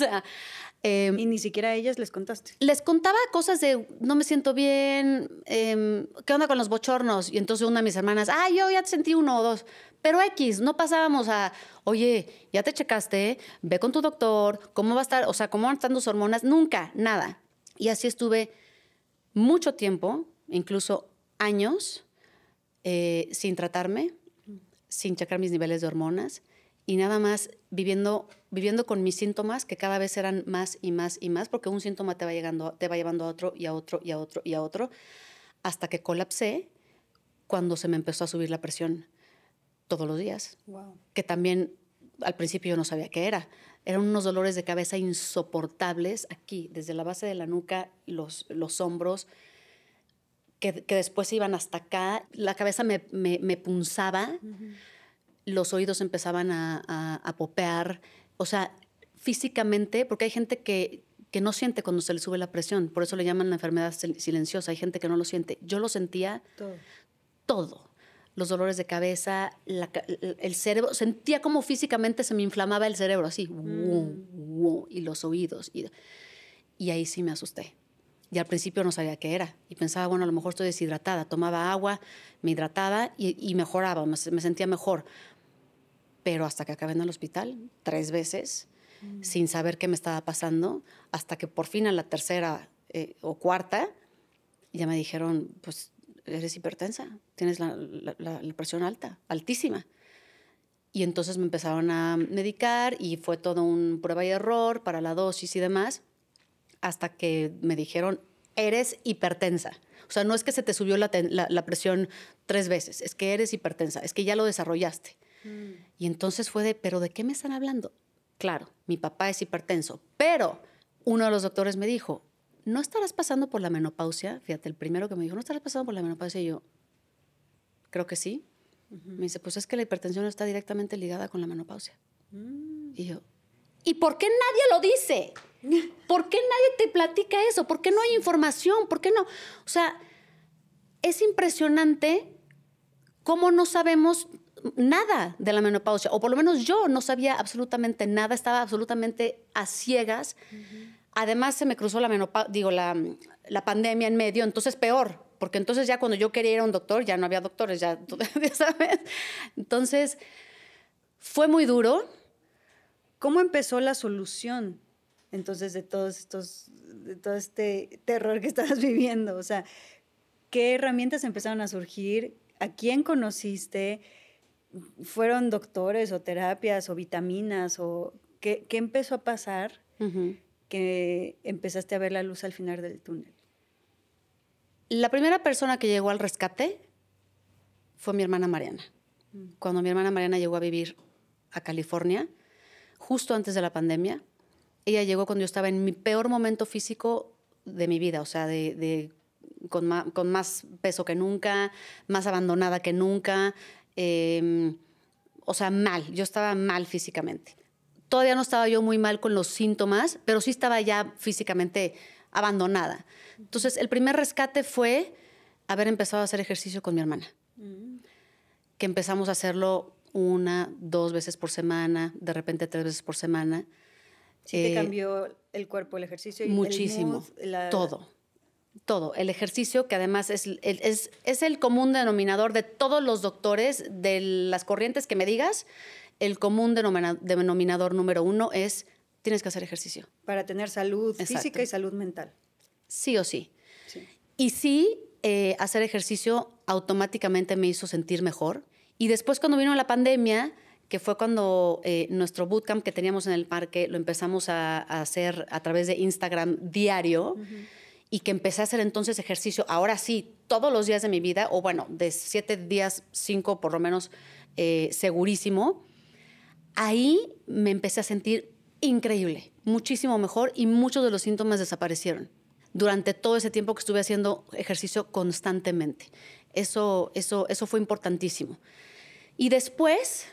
S2: O sea, em, y ni siquiera a ellas les contaste. Les contaba cosas de no me siento bien, em, qué onda con los bochornos. Y entonces una de mis hermanas, ay, yo ya sentí uno o dos. Pero X, no pasábamos a, oye, ya te checaste, ve con tu doctor, cómo va a estar, o sea, cómo van a tus hormonas, nunca, nada. Y así estuve mucho tiempo, incluso años, eh, sin tratarme, sin checar mis niveles de hormonas y nada más viviendo, viviendo con mis síntomas que cada vez eran más y más y más, porque un síntoma te va, llegando, te va llevando a otro y a otro y a otro y a otro, hasta que colapsé cuando se me empezó a subir la presión todos los días, que también al principio yo no sabía qué era. Eran unos dolores de cabeza insoportables aquí, desde la base de la nuca, los, los hombros, que, después iban hasta acá. La cabeza me, punzaba, los oídos empezaban a, popear. O sea, físicamente, porque hay gente que, que no siente cuando se le sube la presión, por eso le llaman la enfermedad silenciosa, hay gente que no lo siente. Yo lo sentía todo. todo los dolores de cabeza, el cerebro, sentía como físicamente se me inflamaba el cerebro, así, mm. y los oídos. Y, ahí sí me asusté. Y al principio no sabía qué era. Y pensaba, bueno, a lo mejor estoy deshidratada. Tomaba agua, me hidrataba y, mejoraba, me, sentía mejor. Pero hasta que acabé en el hospital, tres veces, mm. sin saber qué me estaba pasando, hasta que por fin a la tercera eh, o cuarta, ya me dijeron, pues eres hipertensa, tienes la, presión alta, altísima. Y entonces me empezaron a medicar y fue todo un prueba y error para la dosis y demás, hasta que me dijeron, eres hipertensa. O sea, no es que se te subió la, presión tres veces, es que eres hipertensa, es que ya lo desarrollaste. Mm. Y entonces fue de, pero ¿de qué me están hablando? Claro, mi papá es hipertenso, pero uno de los doctores me dijo, ¿no estarás pasando por la menopausia? Fíjate, el primero que me dijo, ¿no estarás pasando por la menopausia? Y yo, creo que sí. Me dice, pues es que la hipertensión está directamente ligada con la menopausia.
S3: Mm. Y yo,
S2: ¿y por qué nadie lo dice? ¿Por qué nadie te platica eso? ¿Por qué no hay información? ¿Por qué no? O sea, es impresionante cómo no sabemos nada de la menopausia, o por lo menos yo no sabía absolutamente nada, estaba absolutamente a ciegas. Además, se me cruzó la, digo, la, pandemia en medio, entonces peor, porque entonces ya cuando yo quería ir a un doctor, ya no había
S1: doctores, ya, ¿sabes? Entonces, fue muy duro. ¿Cómo empezó la solución? Entonces, de todos estos, de todo este terror que estabas viviendo, o sea, ¿qué herramientas empezaron a surgir? ¿A quién conociste? ¿Fueron doctores o terapias o vitaminas o qué, empezó a pasar? que empezaste a ver la luz al final del túnel?
S2: La primera persona que llegó al rescate fue mi hermana Mariana. Mm. Cuando mi hermana Mariana llegó a vivir a California, justo antes de la pandemia, ella llegó cuando yo estaba en mi peor momento físico de mi vida, o sea, con, más peso que nunca, más abandonada que nunca, em, o sea, mal, yo estaba mal físicamente. Todavía no estaba yo muy mal con los síntomas, pero sí estaba ya físicamente abandonada. Entonces, el primer rescate fue haber empezado a hacer ejercicio con mi hermana, que empezamos a hacerlo una, dos veces por semana, de repente tres veces por semana.
S1: Sí, te eh, cambió el cuerpo, el ejercicio. Y muchísimo, todo,
S2: todo. El ejercicio, que además es, es, es el común denominador de todos los doctores, de las corrientes que me digas, el común denominador número uno es tienes que hacer ejercicio.
S1: Para tener salud física y salud mental.
S2: Sí o sí. Y sí, eh, hacer ejercicio automáticamente me hizo sentir mejor. Y después cuando vino la pandemia, que fue cuando eh, nuestro bootcamp que teníamos en el parque lo empezamos a, hacer a través de Instagram diario. Y que empecé a hacer entonces ejercicio, ahora sí, todos los días de mi vida, o bueno, de siete días, cinco por lo menos, eh, segurísimo ahí me empecé a sentir increíble, muchísimo mejor y muchos de los síntomas desaparecieron durante todo ese tiempo que estuve haciendo ejercicio constantemente. Eso, eso, eso fue importantísimo. Y después,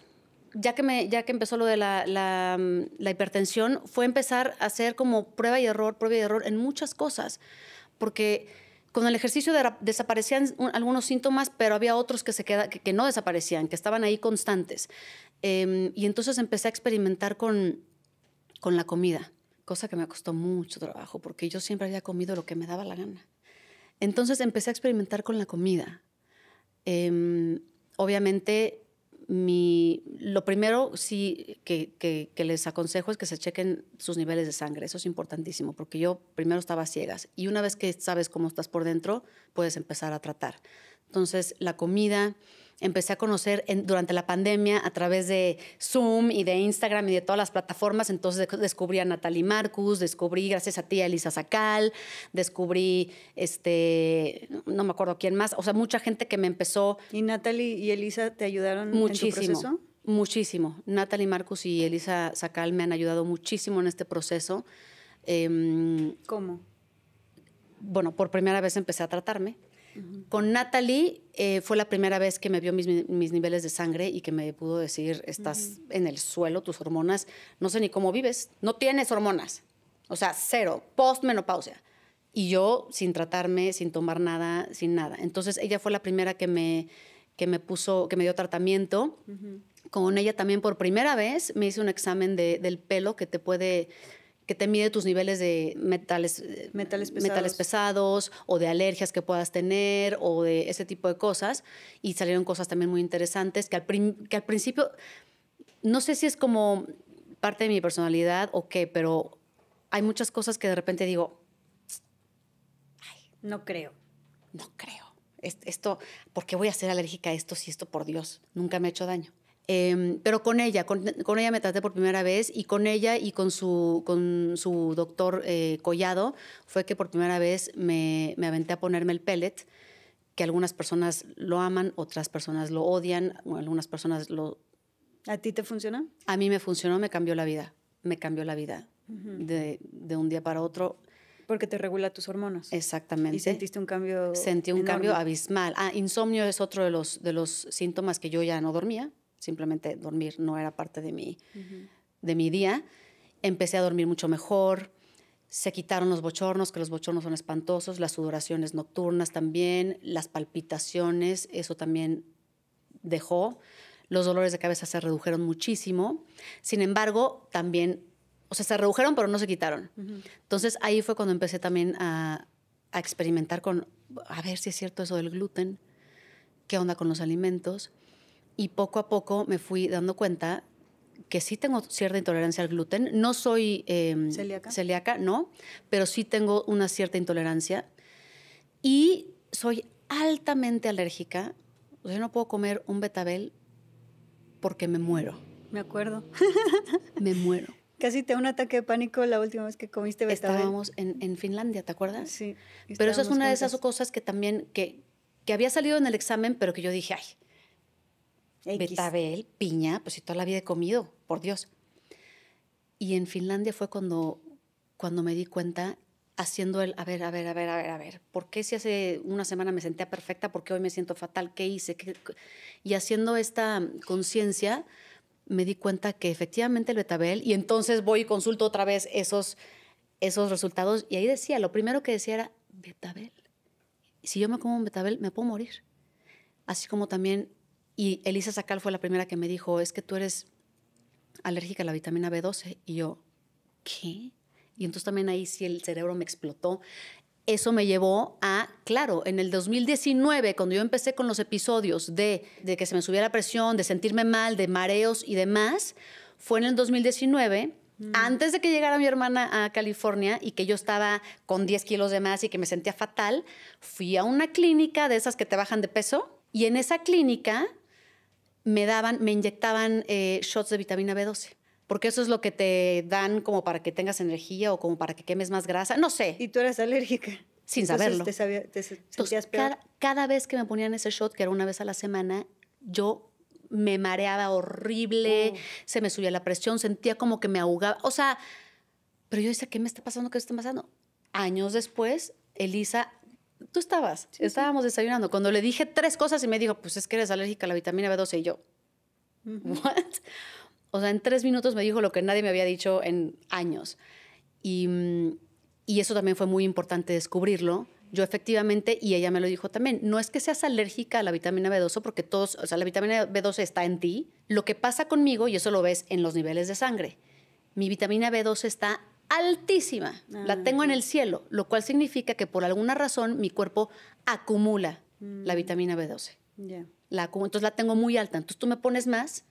S2: ya que, me, ya que empezó lo de la, hipertensión, fue empezar a hacer como prueba y error, prueba y error en muchas cosas, porque con el ejercicio desaparecían algunos síntomas, pero había otros que, se que, no desaparecían, que estaban ahí constantes. Em, y entonces empecé a experimentar con, la comida, cosa que me costó mucho trabajo, porque yo siempre había comido lo que me daba la gana. Entonces empecé a experimentar con la comida. Em, obviamente, mi, lo primero sí que, les aconsejo es que se chequen sus niveles de sangre. Eso es importantísimo, porque yo primero estaba ciegas. Y una vez que sabes cómo estás por dentro, puedes empezar a tratar. Entonces, la comida, empecé a conocer durante la pandemia a través de Zoom y de Instagram y de todas las plataformas. Entonces descubrí a Natalie Marcus, descubrí gracias a ti a Elisa Sacal, descubrí, este, no me acuerdo quién más, o sea, mucha gente que me empezó.
S1: ¿Y Natalie y Elisa te ayudaron muchísimo, en tu proceso?
S2: Muchísimo. Natalie Marcus y Elisa Sacal me han ayudado muchísimo en este proceso. Em, ¿Cómo? Bueno, por primera vez empecé a tratarme. Con Natalie eh, fue la primera vez que me vio mis, niveles de sangre y que me pudo decir, estás en el suelo, tus hormonas, no sé ni cómo vives, no tienes hormonas, o sea, cero, postmenopausia. Y yo sin tratarme, sin tomar nada, sin nada. Entonces ella fue la primera que me, que me puso, que me dio tratamiento. Con ella también por primera vez me hice un examen del pelo que te puede que te mide tus niveles de metales, eh, metales pesados. o de alergias que puedas tener o de ese tipo de cosas. Y salieron cosas también muy interesantes que al, que al principio, no sé si es como parte de mi personalidad o qué, pero hay muchas cosas que de repente digo,
S1: no creo. No
S2: creo. Esto, ¿por qué voy a ser alérgica a esto si esto, por Dios, nunca me ha hecho daño? Em, pero con ella, con, ella me traté por primera vez y con ella y con su, doctor eh, Collado fue que por primera vez me, aventé a ponerme el pellet, que algunas personas lo aman, otras personas lo odian, algunas personas lo...
S1: ¿A ti te funcionó?
S2: A mí me funcionó, me cambió la vida, me cambió la vida
S1: de,
S2: un día para otro. Porque te regula
S1: tus hormonas. Exactamente. Y sentiste un cambio. Sentí un cambio
S2: abismal. Ah, insomnio es otro de los, de los síntomas que yo ya no dormía simplemente dormir no era parte de mi, de mi día. Empecé a dormir mucho mejor, se quitaron los bochornos, que los bochornos son espantosos, las sudoraciones nocturnas también, las palpitaciones, eso también dejó. Los dolores de cabeza se redujeron muchísimo. Sin embargo, también, o sea, se redujeron, pero no se quitaron.
S3: Entonces
S2: ahí fue cuando empecé también a, a experimentar con, a ver si es cierto eso del gluten, qué onda con los alimentos y poco a poco me fui dando cuenta que sí tengo cierta intolerancia al gluten. No soy em, celíaca. no, pero sí tengo una cierta intolerancia. Y soy altamente alérgica. O
S1: sea, yo no puedo comer un betabel
S2: porque me muero. Me acuerdo. me muero.
S1: Casi te da un ataque de pánico la última vez que comiste betabel. Estábamos en, Finlandia, ¿te
S2: acuerdas? Sí. Pero eso es una de esas cosas que también, que, que había salido en el examen, pero que yo dije, ay, Betabel, piña, pues si toda la vida he comido, por Dios. Y en Finlandia fue cuando, cuando me di cuenta haciendo el, a ver, a ver, a ver, a ver, a ver, ¿por qué si hace una semana me sentía perfecta, por qué hoy me siento fatal, qué hice? ¿Qué? Y haciendo esta conciencia, me di cuenta que efectivamente el betabel, y entonces voy y consulto otra vez esos, esos resultados, y ahí decía, lo primero que decía era, betabel. Si yo me como un betabel, me puedo morir. Así como también y Elisa Sacal fue la primera que me dijo, es que tú eres alérgica a la vitamina B12. Y yo, ¿qué? Y entonces también ahí sí el cerebro me explotó. Eso me llevó a, claro, en el 2019, cuando yo empecé con los episodios de, que se me subiera la presión, de sentirme mal, de mareos y demás, fue en el 2019 mm. antes de que llegara mi hermana a California y que yo estaba con 10 kilos de más y que me sentía fatal, fui a una clínica de esas que te bajan de peso y en esa clínica me daban, me inyectaban eh, shots de vitamina B12 porque eso es lo que te dan como para que tengas energía o como para que quemes más grasa, no sé. Y tú eras alérgica.
S3: Sin saberlo.
S2: cada, vez que me ponían ese shot, que era una vez a la semana, yo me mareaba horrible, oh. se me subía la presión, sentía como que me ahogaba. O sea, pero yo decía, ¿qué me está pasando? ¿Qué me está pasando? Años después, Elisa Tú estabas, estábamos desayunando. Cuando le dije tres cosas y me dijo, pues es que eres alérgica a la vitamina B12 y yo, ¿what? O sea, en tres minutos me dijo lo que nadie me había dicho en años. Mm, y, eso también fue muy importante descubrirlo. Yo efectivamente, y ella me lo dijo también, no es que seas alérgica a la vitamina B12, porque todos, o sea, la vitamina B12 está en ti. Lo que pasa conmigo, y eso lo ves en los niveles de sangre, mi vitamina B12 está altísima, la ah. tengo en el cielo, lo cual significa que por alguna razón mi cuerpo acumula la mm. vitamina B12. La, entonces la tengo muy alta, entonces tú me pones más,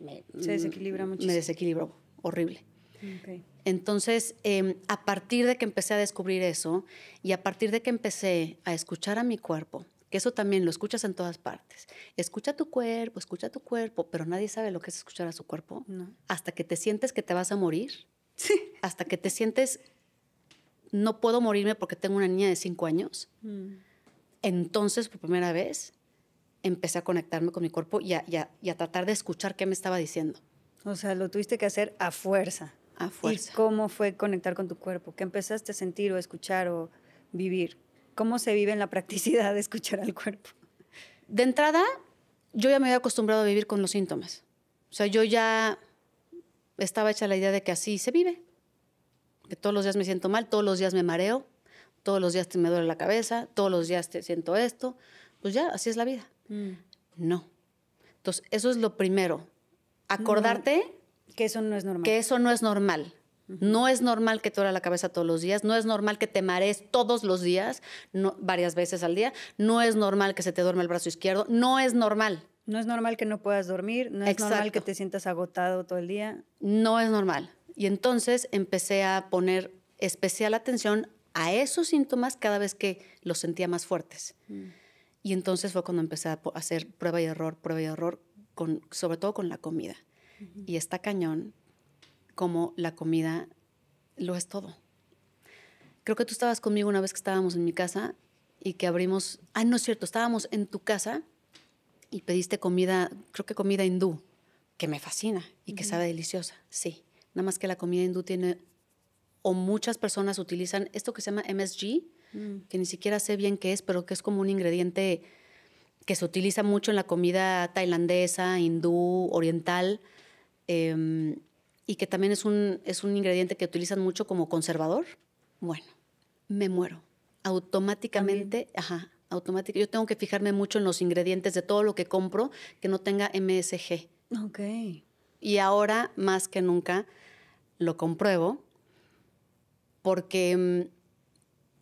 S3: me, se desequilibra mm, muchísimo. Me
S2: desequilibro, horrible. Entonces, em, a partir de que empecé a descubrir eso y a partir de que empecé a escuchar a mi cuerpo, que eso también lo escuchas en todas partes, escucha tu cuerpo, escucha tu cuerpo, pero nadie sabe lo que es escuchar a su cuerpo hasta que te sientes que te vas a morir hasta que te sientes, no puedo morirme porque tengo una niña de cinco años. Mm. Entonces, por primera vez, empecé
S1: a conectarme con mi cuerpo y a, y, tratar de escuchar qué me estaba diciendo. O sea, lo tuviste que hacer a fuerza. A fuerza. ¿Y cómo fue conectar con tu cuerpo? ¿Qué empezaste a sentir o escuchar o vivir? ¿Cómo se vive en la practicidad de escuchar al cuerpo? De
S2: entrada, yo ya me había acostumbrado a vivir con los síntomas. O sea, yo ya estaba hecha la idea de que así se vive, que todos los días me siento mal, todos los días me mareo, todos los días me duele la cabeza, todos los días siento esto, pues ya, así es la vida. Mm. No. Entonces, eso es lo primero, acordarte que eso no es normal. Que eso no es normal. No es normal que te duela la cabeza todos los días, no es normal que te marees todos los días, varias veces al día, no es normal que se te duerme el brazo izquierdo, no
S1: es normal. No es normal que no puedas dormir, no es normal que te sientas agotado todo el día.
S2: No es normal. Y entonces empecé a poner especial atención a esos síntomas cada vez que los sentía más fuertes. Mm. Y entonces fue cuando empecé a hacer prueba y error, prueba y error, sobre todo con la comida. Y está cañón como la comida lo es todo. Creo que tú estabas conmigo una vez que estábamos en mi casa y que abrimos, ah, no es cierto, estábamos en tu casa y pediste comida, creo que comida hindú, que me fascina y que sabe deliciosa, sí. Nada más que la comida hindú tiene, o muchas personas utilizan esto que se llama MSG, mm. que ni siquiera sé bien qué es, pero que es como un ingrediente que se utiliza mucho en la comida tailandesa, hindú, oriental, em, y que también es un, es un ingrediente que utilizan mucho como conservador. Bueno, me muero. Automáticamente, ajá, yo tengo que fijarme mucho en los ingredientes de todo lo que compro que no tenga MSG. Ok. Y ahora más que nunca lo compruebo porque mm,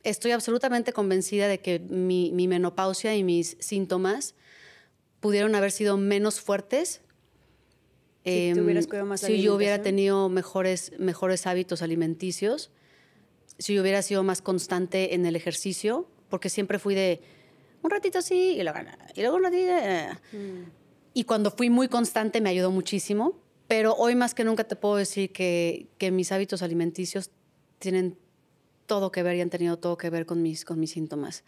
S2: estoy absolutamente convencida de que mi, menopausia y mis síntomas pudieron haber sido menos fuertes si, em, yo hubiera tenido mejores, mejores hábitos alimenticios, si yo hubiera sido más constante en el ejercicio, porque siempre fui de un ratito así y luego, y luego un ratito. Eh". Y cuando fui muy constante me ayudó muchísimo, pero hoy más que nunca te puedo decir que, que mis hábitos alimenticios tienen todo que ver y han tenido todo que ver con mis, con mis síntomas.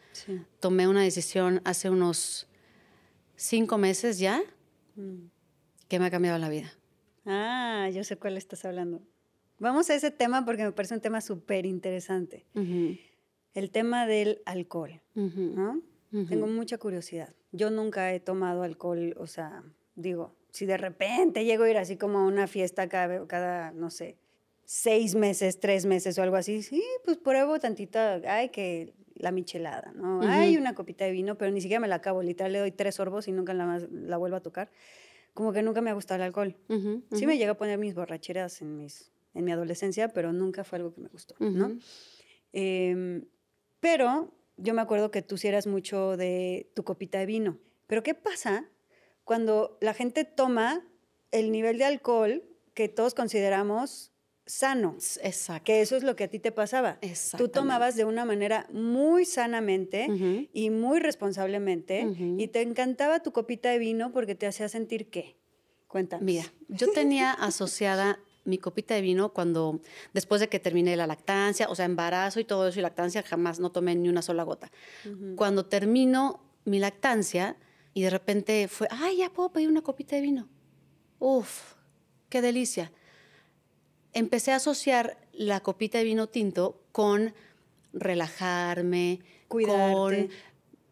S2: Tomé una decisión hace unos cinco meses ya mm. que me ha cambiado la vida.
S1: Ah, yo sé cuál estás hablando. Vamos a ese tema porque me parece un tema súper interesante el tema del alcohol, ¿no? Tengo mucha curiosidad. Yo nunca he tomado alcohol, o sea, digo, si de repente llego a ir así como a una fiesta cada, cada no sé, seis meses, tres meses o algo así, sí, pues pruebo tantita, ay, que la michelada, ¿no? Hay una copita de vino, pero ni siquiera me la acabo, literal le doy tres sorbos y nunca la, la vuelvo a tocar. Como que nunca me ha gustado el alcohol. Sí me llega a poner mis borracheras en, mis, en mi adolescencia, pero nunca fue algo que me gustó, ¿no? Eh, pero yo me acuerdo que tú sí mucho de tu copita de vino. Pero ¿qué pasa cuando la gente toma el nivel de alcohol que todos consideramos sano? Exacto. Que eso es lo que a ti te pasaba. Tú tomabas de una manera muy sanamente y muy responsablemente y te encantaba tu copita de vino porque te hacía sentir qué? Cuéntame. Mira, yo tenía asociada
S2: mi copita de vino cuando, después de que terminé la lactancia, o sea, embarazo y todo eso y lactancia, jamás no tomé ni una sola gota. Cuando termino mi lactancia y de repente fue, ay, ya puedo pedir una copita de vino. Uf, qué delicia. Empecé a asociar la copita de vino tinto con relajarme, con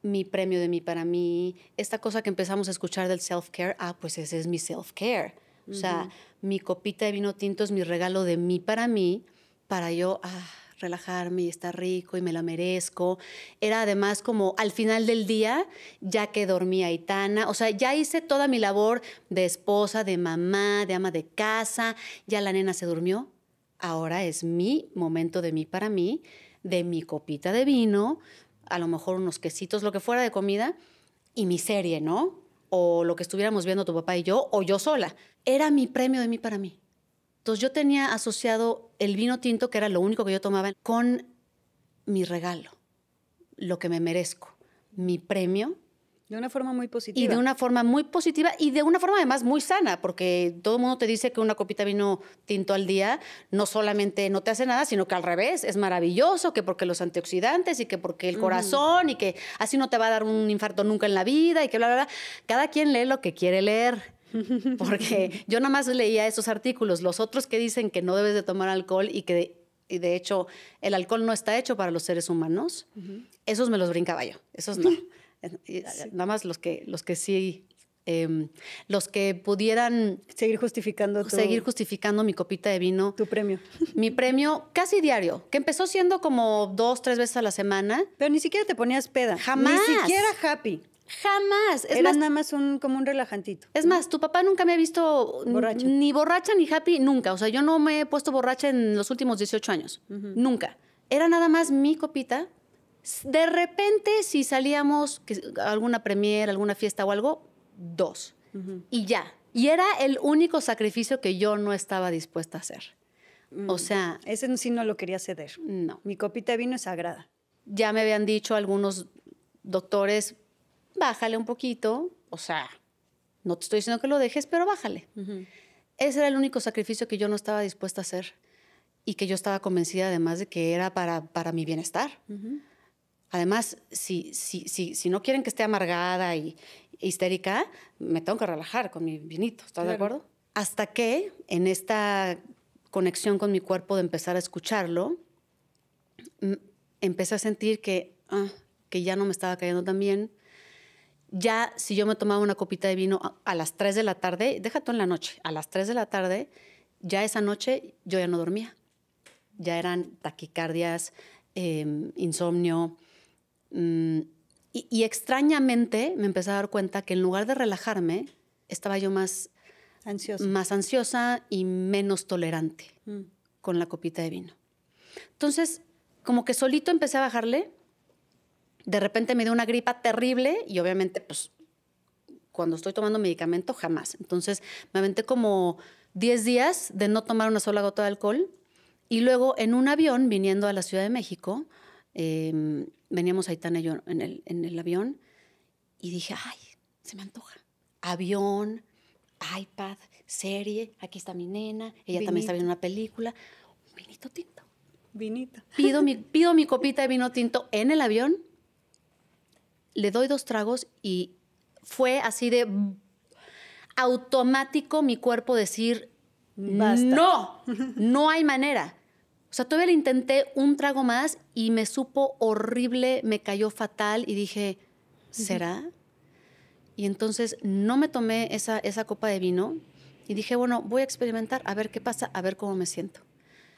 S2: mi premio de mí para mí, esta cosa que empezamos a escuchar del self-care, ah, pues ese es mi self-care. O sea, mi copita de vino tinto es mi regalo de mí para mí, para yo ah, relajarme y estar rico y me la merezco. Era además como al final del día, ya que dormía Aitana, o sea, ya hice toda mi labor de esposa, de mamá, de ama de casa, ya la nena se durmió. Ahora es mi momento de mí para mí, de mi copita de vino, a lo mejor unos quesitos, lo que fuera de comida, y mi serie, ¿no? O lo que estuviéramos viendo tu papá y yo, o yo sola era mi premio de mí para mí. Entonces yo tenía asociado el vino tinto, que era lo único que yo tomaba, con mi regalo, lo que me merezco, mi premio.
S1: De una forma muy positiva. Y de una
S2: forma muy positiva y de una forma además muy sana, porque todo el mundo te dice que una copita de vino tinto al día no solamente no te hace nada, sino que al revés, es maravilloso, que porque los antioxidantes y que porque el corazón y que así no te va a dar un infarto nunca en la vida y que bla, bla, bla. Cada quien lee lo que quiere leer.
S3: porque
S2: yo nada más leía esos artículos, los otros que dicen que no debes de tomar alcohol y que de, hecho el alcohol no está hecho para los seres humanos, esos me los brincaba yo, esos no. Nada más los que, los que sí em, los que pudieran seguir justificando seguir justificando mi copita de vino tu premio mi premio casi diario que empezó siendo como dos tres veces a la semana pero ni siquiera te ponías peda jamás ni siquiera
S1: happy Jamás. Es más, nada más como un relajantito.
S2: Es más, tu papá nunca me ha visto borracha. ni borracha ni happy, nunca. O sea, yo no me he puesto borracha en los últimos 18 años. Nunca. Era nada más mi copita. De repente, si salíamos que, alguna premier, alguna fiesta o algo, dos. Y ya. Y era el único sacrificio que yo no estaba dispuesta a hacer. Mm. O sea... Ese sí no lo quería ceder. No. Mi copita de vino es sagrada. Ya me habían dicho algunos doctores, bájale un poquito, o sea, no te estoy diciendo que lo dejes, pero bájale. Ese era el único sacrificio que yo no estaba dispuesta a hacer y que yo estaba convencida además de que era para, mi bienestar. Además, si, si, si, si, no quieren que esté amargada y, histérica, me tengo que relajar con mi vinito, ¿estás de acuerdo? Hasta que en esta conexión con mi cuerpo de empezar a escucharlo, empecé a sentir que, ah, que ya no me estaba cayendo tan bien, ya si yo me tomaba una copita de vino a, las 3 de la tarde, déjate en la noche, a las 3 de la tarde, ya esa noche yo ya no dormía. Ya eran taquicardias, em, insomnio. Mm, y, extrañamente me empecé a dar cuenta que en lugar de relajarme, estaba yo más ansiosa, y menos tolerante mm. con la copita de vino. Entonces, como que solito empecé a bajarle de repente me dio una gripa terrible y obviamente, pues, cuando estoy tomando medicamento, jamás. Entonces, me aventé como 10 días de no tomar una sola gota de alcohol. Y luego, en un avión, viniendo a la Ciudad de México, em, veníamos Aitana y yo en el, en el avión, y dije, ay, se me antoja. Avión, iPad, serie, aquí está mi nena, ella también está viendo una película. vinito tinto. Vinito. Pido pido mi copita de vino tinto en el avión le doy dos tragos y fue así de automático mi cuerpo decir, Basta. no, no hay manera. O sea, todavía le intenté un trago más y me supo horrible, me cayó fatal y dije, ¿será? Y entonces no me tomé esa, esa copa de vino y dije, bueno, voy a experimentar, a ver qué pasa, a ver cómo me siento.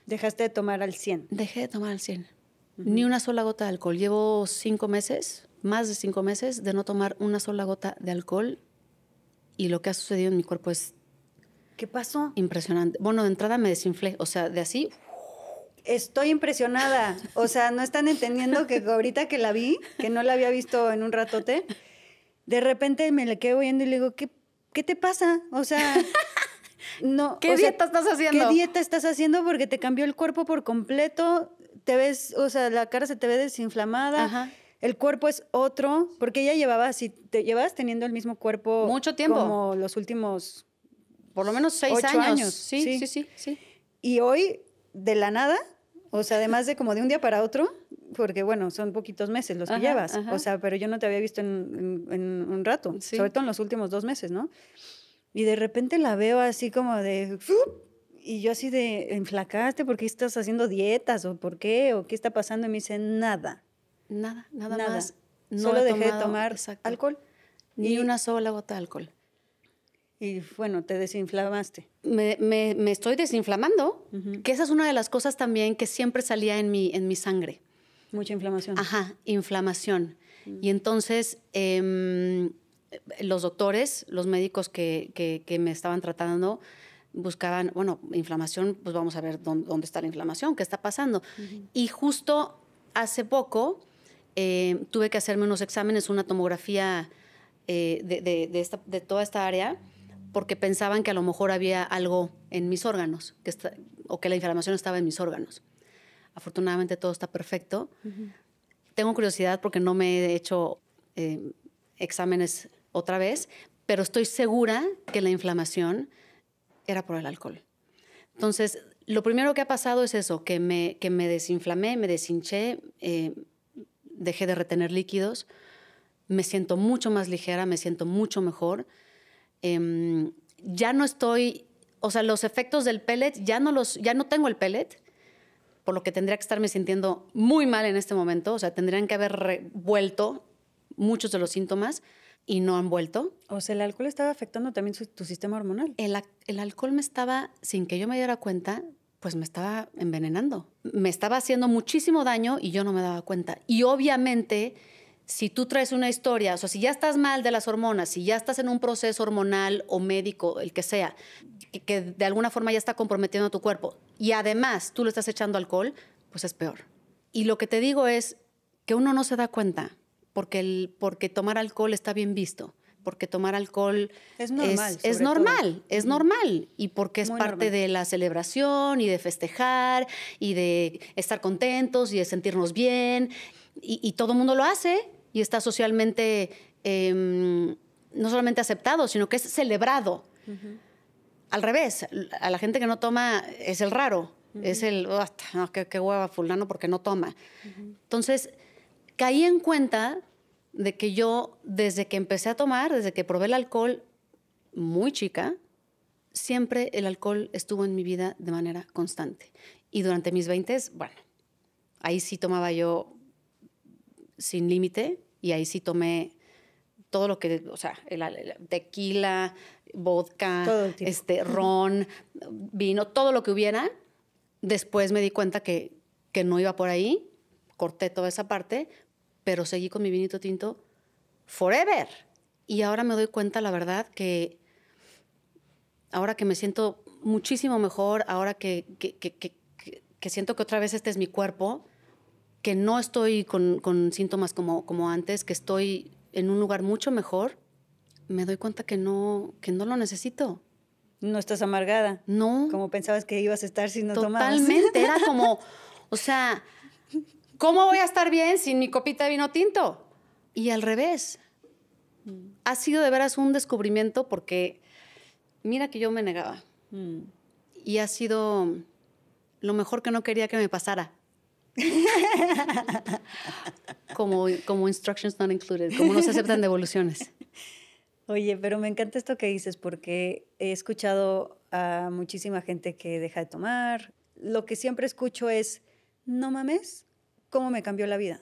S2: ¿Dejaste de tomar al 100? Dejé de tomar al 100. Ni una sola gota de alcohol. Llevo cinco meses, más de cinco meses, de no tomar una sola gota de alcohol y lo que ha sucedido en mi cuerpo es... ¿Qué pasó? Impresionante. Bueno, de entrada me
S1: desinflé, o sea, de así... Estoy impresionada. O sea, no están entendiendo que ahorita que la vi, que no la había visto en un ratote, de repente me le quedo viendo y le digo, ¿qué, qué te pasa? O sea, no. ¿Qué dieta estás haciendo? ¿Qué dieta estás haciendo? Porque te cambió el cuerpo por completo te ves, o sea, la cara se te ve desinflamada. El cuerpo es otro, porque ella llevaba si te, llevabas teniendo el mismo cuerpo. Mucho tiempo. Como los últimos. Por lo menos seis ocho años. Sí, sí, sí, sí, Y hoy, de la nada, o sea, además de como de un día para otro, porque bueno, son poquitos meses los que llevas. O sea, pero yo no te había visto en, un rato, sobre todo en los últimos dos meses, ¿no? Y de repente la veo así como de, y yo así de, ¿enflacaste? ¿Por qué estás haciendo dietas? ¿O por qué? ¿O qué está pasando? Y me dice, nada. Nada, nada, nada. más. No Solo dejé de tomar alcohol. Ni una sola gota de alcohol. Y bueno, te desinflamaste.
S2: Me, me, me estoy desinflamando, que esa es una de las cosas también que siempre salía en mi, en mi sangre. Mucha inflamación. Ajá, inflamación. Mm. Y entonces em, los doctores, los médicos que, que, que me estaban tratando, buscaban, bueno, inflamación, pues vamos a ver dónde, está la inflamación, qué está pasando. Y justo hace poco eh, tuve que hacerme unos exámenes, una tomografía eh, de, de, toda esta área, porque pensaban que a lo mejor había algo en mis órganos, que o que la inflamación estaba en mis órganos. Afortunadamente todo está perfecto. Tengo curiosidad porque no me he hecho eh, exámenes otra vez, pero estoy segura que la inflamación era por el alcohol. Entonces, lo primero que ha pasado es eso, que me, que me desinflamé, me deshinché, eh, dejé de retener líquidos, me siento mucho más ligera, me siento mucho mejor. Em, ya no estoy, o sea, los efectos del pellet, ya no, los, ya no tengo el pellet, por lo que tendría que estarme sintiendo muy mal en este momento, o sea, tendrían que haber revuelto muchos de los síntomas, y no han vuelto. O sea, el alcohol estaba afectando también tu sistema hormonal. El, alcohol me estaba, sin que yo me diera cuenta, pues me estaba envenenando. Me estaba haciendo muchísimo daño y yo no me daba cuenta. Y obviamente, si tú traes una historia, o sea, si ya estás mal de las hormonas, si ya estás en un proceso hormonal o médico, el que sea, que, de alguna forma ya está comprometiendo a tu cuerpo, y además tú le estás echando alcohol, pues es peor. Y lo que te digo es que uno no se da cuenta porque, el, porque tomar alcohol está bien visto, porque tomar alcohol
S1: es normal, es, normal,
S2: es normal y porque es parte de la celebración y de festejar y de estar contentos y de sentirnos bien y, todo el mundo lo hace y está socialmente em, no solamente aceptado, sino que es celebrado. Al revés, a la gente que no toma es el raro, es el, oh, qué, hueva fulano porque no toma. Entonces, caí en cuenta de que yo, desde que empecé a tomar, desde que probé el alcohol muy chica, siempre el alcohol estuvo en mi vida de manera constante. Y durante mis 20, bueno, ahí sí tomaba yo sin límite y ahí sí tomé todo lo que, o sea, tequila, vodka, este, ron, vino, todo lo que hubiera. Después me di cuenta que, que no iba por ahí, corté toda esa parte, pero seguí con mi vinito tinto forever. Y ahora me doy cuenta, la verdad, que ahora que me siento muchísimo mejor, ahora que, que, siento que otra vez este es mi cuerpo, que no estoy con, síntomas como, como antes, que estoy en un lugar mucho mejor, me doy
S1: cuenta que no, que no lo necesito. No estás amargada. No. Como pensabas que ibas a estar si no tomabas. Totalmente. Era como, o sea, ¿Cómo voy a estar bien
S2: sin mi copita de vino tinto? Y al revés. Mm. Ha sido de veras un descubrimiento porque mira que yo me negaba. Mm. Y ha sido lo mejor que no quería que me pasara. como, como instructions not included,
S1: como no se aceptan
S2: devoluciones.
S1: Oye, pero me encanta esto que dices porque he escuchado a muchísima gente que deja de tomar. Lo que siempre escucho es, no mames, cómo me cambió la vida.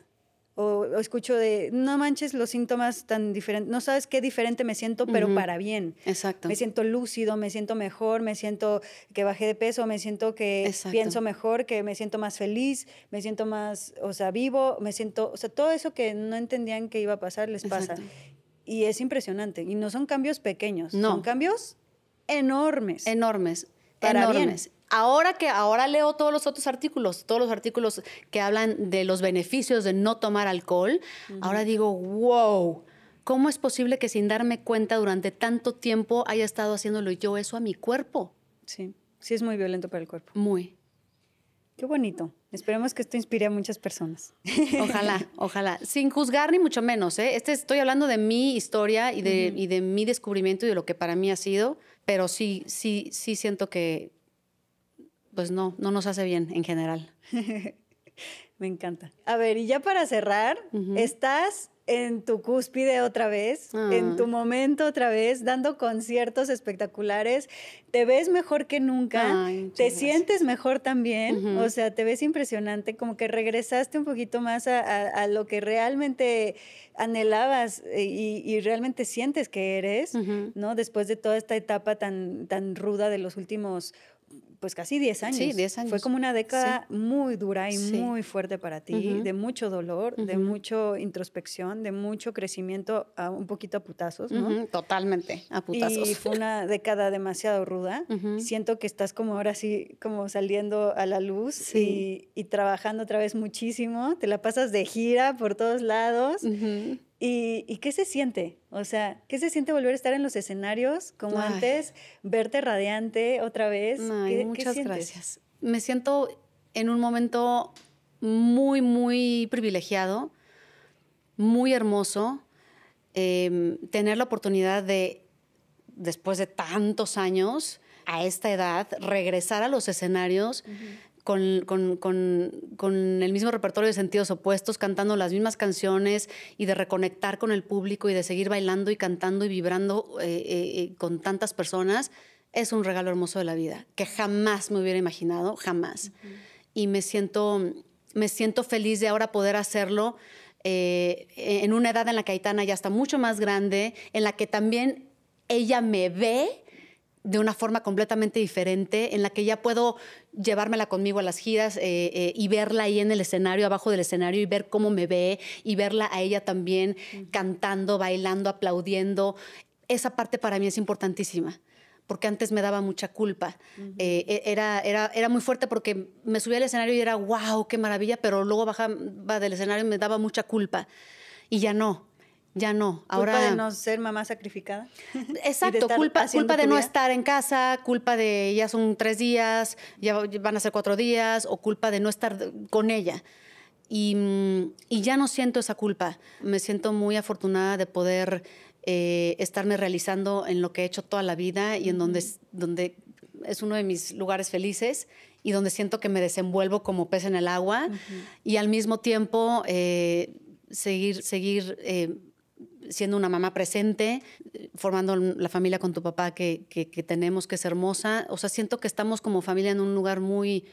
S1: O, escucho de, no manches los síntomas tan diferentes, no sabes qué diferente me siento, pero para bien. Exacto. Me siento lúcido, me siento mejor, me siento que bajé de peso, me siento que pienso mejor, que me siento más feliz, me siento más, o sea, vivo, me siento, o sea, todo eso que no entendían que iba a pasar, les pasa. Y es impresionante. Y no son cambios pequeños, no. son cambios enormes. Enormes, para enormes. Bien. Ahora
S2: que ahora leo todos los otros artículos, todos los artículos que hablan de los beneficios de no tomar alcohol, ahora digo, wow, ¿cómo es posible que sin darme cuenta durante
S1: tanto tiempo haya estado haciéndolo yo eso a mi cuerpo? Sí, sí es muy violento para el cuerpo. Muy. Qué bonito. Esperemos que esto inspire a muchas personas. Ojalá,
S2: ojalá. Sin juzgar ni mucho menos. ¿eh? Este, estoy hablando de mi historia y de, y de mi descubrimiento y de lo que para mí ha sido, pero sí, sí, sí siento que pues no, no nos hace bien en general.
S1: Me encanta. A ver, y ya para cerrar, estás en tu cúspide otra vez, en ah. tu momento otra vez, dando conciertos espectaculares. Te ves mejor que nunca, te sientes mejor también, o sea, te ves impresionante, como que regresaste un poquito más a, lo que realmente anhelabas eh, y, realmente sientes que eres, ¿no? Después de toda esta etapa tan, tan ruda de los últimos pues casi 10 años. Sí, 10 años. Fue como una década muy dura y muy fuerte para ti, de mucho dolor, de mucha introspección, de mucho crecimiento, ah, un poquito a putazos, ¿no? Totalmente, a putazos. Y fue una década demasiado ruda. Siento que estás como ahora sí, como saliendo a la luz y, y, trabajando otra vez muchísimo. Te la pasas de gira por todos lados. ¿Y, qué se siente? O sea, ¿qué se siente volver a estar en los escenarios como antes, verte radiante otra vez? muchas gracias. Me siento en un momento muy, muy privilegiado,
S2: muy hermoso, em, tener la oportunidad de, después de tantos años, a esta edad, regresar a los escenarios con, el mismo repertorio de sentidos opuestos, cantando las mismas canciones y de reconectar con el público y de seguir bailando y cantando y vibrando eh, eh, eh, con tantas personas, es un regalo hermoso de la vida, que jamás me hubiera imaginado, jamás. Y me siento, me siento feliz de ahora poder hacerlo. en una edad en la que Aitana ya está mucho más grande, en la que también ella me ve de una forma completamente diferente, en la que ya puedo llevármela conmigo a las giras eh, eh, y verla ahí en el escenario, abajo del escenario, y ver cómo me ve, y verla a ella también cantando, bailando, aplaudiendo. Esa parte para mí es importantísima porque antes me daba mucha culpa. Eh, e, era, era, era muy fuerte porque me subía al escenario y era, wow, qué maravilla, pero luego bajaba del escenario y me daba mucha culpa. Y ya no ya no. Ahora, ¿Culpa de no
S1: ser mamá sacrificada? Exacto, culpa, de no estar
S2: en casa, culpa de ya son tres días, ya van a ser cuatro días, o culpa de no estar con ella. Y, mm, ya no siento esa culpa. Me siento muy afortunada de poder eh, estarme realizando en lo que he hecho toda la vida y en donde, donde es uno de mis lugares felices y donde siento que me desenvuelvo como pez en el agua y al mismo tiempo eh, seguir, seguir eh, siendo una mamá presente, formando la familia con tu papá que, tenemos, que es hermosa. O sea, siento que estamos como familia en un lugar muy,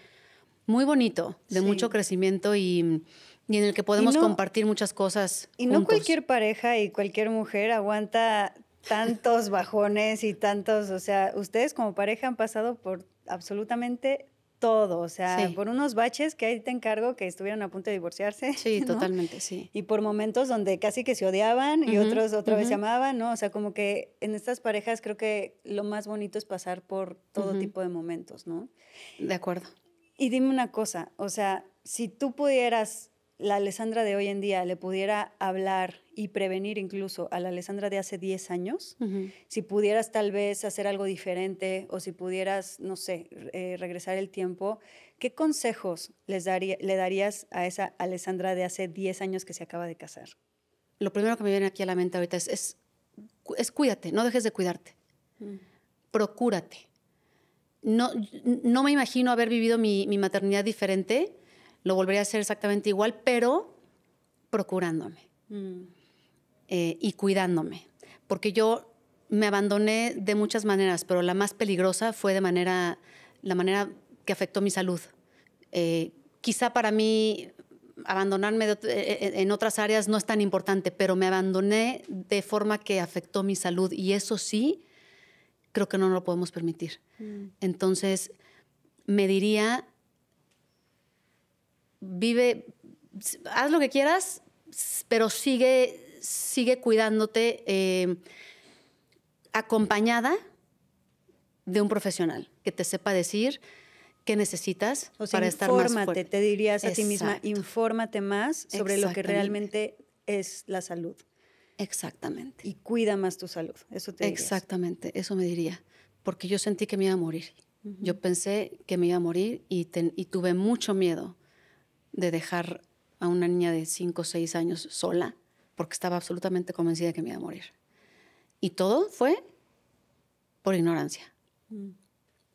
S2: muy bonito, de mucho crecimiento y, en el que podemos compartir muchas cosas. Y no cualquier
S1: pareja y cualquier mujer aguanta tantos bajones y tantos, o sea, ustedes como pareja han pasado por absolutamente todo, o sea, por unos baches que ahí te encargo que estuvieron a punto de divorciarse. Sí, totalmente, sí. Y por momentos donde casi que se odiaban y otros otra vez se amaban, ¿no? O sea, como que en estas parejas creo que lo más bonito es pasar por todo tipo de momentos, ¿no? De acuerdo. Y dime una cosa, o sea, si tú pudieras, la Alessandra de hoy en día, le pudiera hablar y prevenir incluso a la Alessandra de hace 10 años, si pudieras tal vez hacer algo diferente o si pudieras, no sé, eh, regresar el tiempo, ¿qué consejos les le darías a esa Alessandra de hace 10 años que se acaba de casar?
S2: Lo primero que me viene aquí a la mente ahorita es, es, cuídate, no dejes de cuidarte, mm. procúrate. No, no me imagino haber vivido mi, maternidad diferente, lo volvería a hacer exactamente igual, pero procurándome. Mm. Eh, y cuidándome, porque yo me abandoné de muchas maneras, pero la más peligrosa fue de manera, la manera que afectó mi salud. Eh, quizá para mí abandonarme eh, en otras áreas no es tan importante, pero me abandoné de forma que afectó mi salud y eso sí, creo que no lo podemos permitir. Mm. Entonces, me diría, vive, haz lo que quieras, pero sigue sigue cuidándote eh, acompañada de un profesional que te sepa decir qué
S1: necesitas para estar más fuerte. te dirías a ti misma, infórmate más sobre lo que realmente es la salud. Exactamente. Y cuida más tu salud, eso te
S2: Exactamente, eso me diría, porque yo sentí que me iba a morir. Yo pensé que me iba a morir y, y tuve mucho miedo de dejar a una niña de 5 o 6 años sola porque estaba absolutamente convencida que me iba a morir. Y todo fue por ignorancia.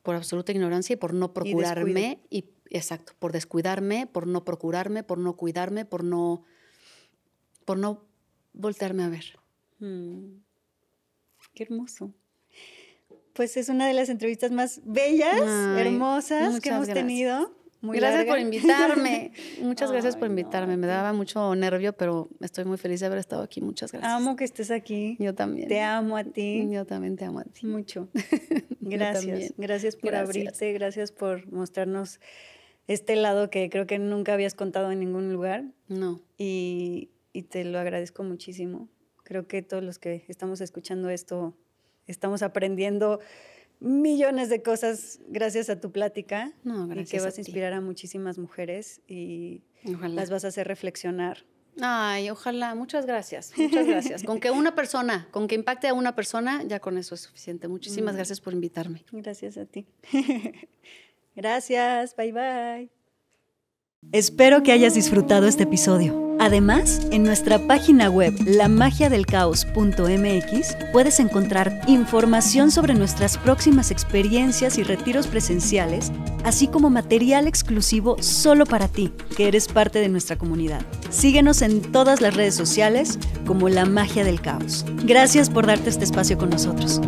S2: Por absoluta ignorancia y por no procurarme. Y, Exacto, por descuidarme, por no procurarme, por no cuidarme, por no,
S1: por no voltearme a ver. Mm. Qué hermoso. Pues es una de las entrevistas más bellas, hermosas que hemos tenido
S2: gracias por invitarme. Muchas gracias por invitarme. Me daba mucho nervio,
S1: pero estoy muy feliz de haber estado aquí. Muchas gracias. Amo que estés aquí. Yo también. Te amo a ti. Yo también te amo a ti. Mucho. Gracias. gracias por abrirte, gracias por mostrarnos este lado que creo que nunca habías contado en ningún lugar. No. Y, y te lo agradezco muchísimo. Creo que todos los que estamos escuchando esto estamos aprendiendo millones de cosas gracias a tu plática y que vas a, inspirar a muchísimas mujeres y las vas a hacer reflexionar.
S2: Ay, ojalá, muchas gracias, muchas gracias. con que una persona, con que impacte a una persona, ya con
S1: eso es suficiente. Muchísimas mm. gracias por invitarme. Gracias a ti. gracias, bye bye. Espero que hayas disfrutado este episodio. Además, en nuestra página web lamagiadelcaos.mx puedes encontrar información sobre nuestras próximas experiencias y retiros presenciales, así como material exclusivo solo para ti, que eres parte de nuestra comunidad. Síguenos en todas las redes sociales como La Magia del Caos. Gracias por darte este espacio con nosotros.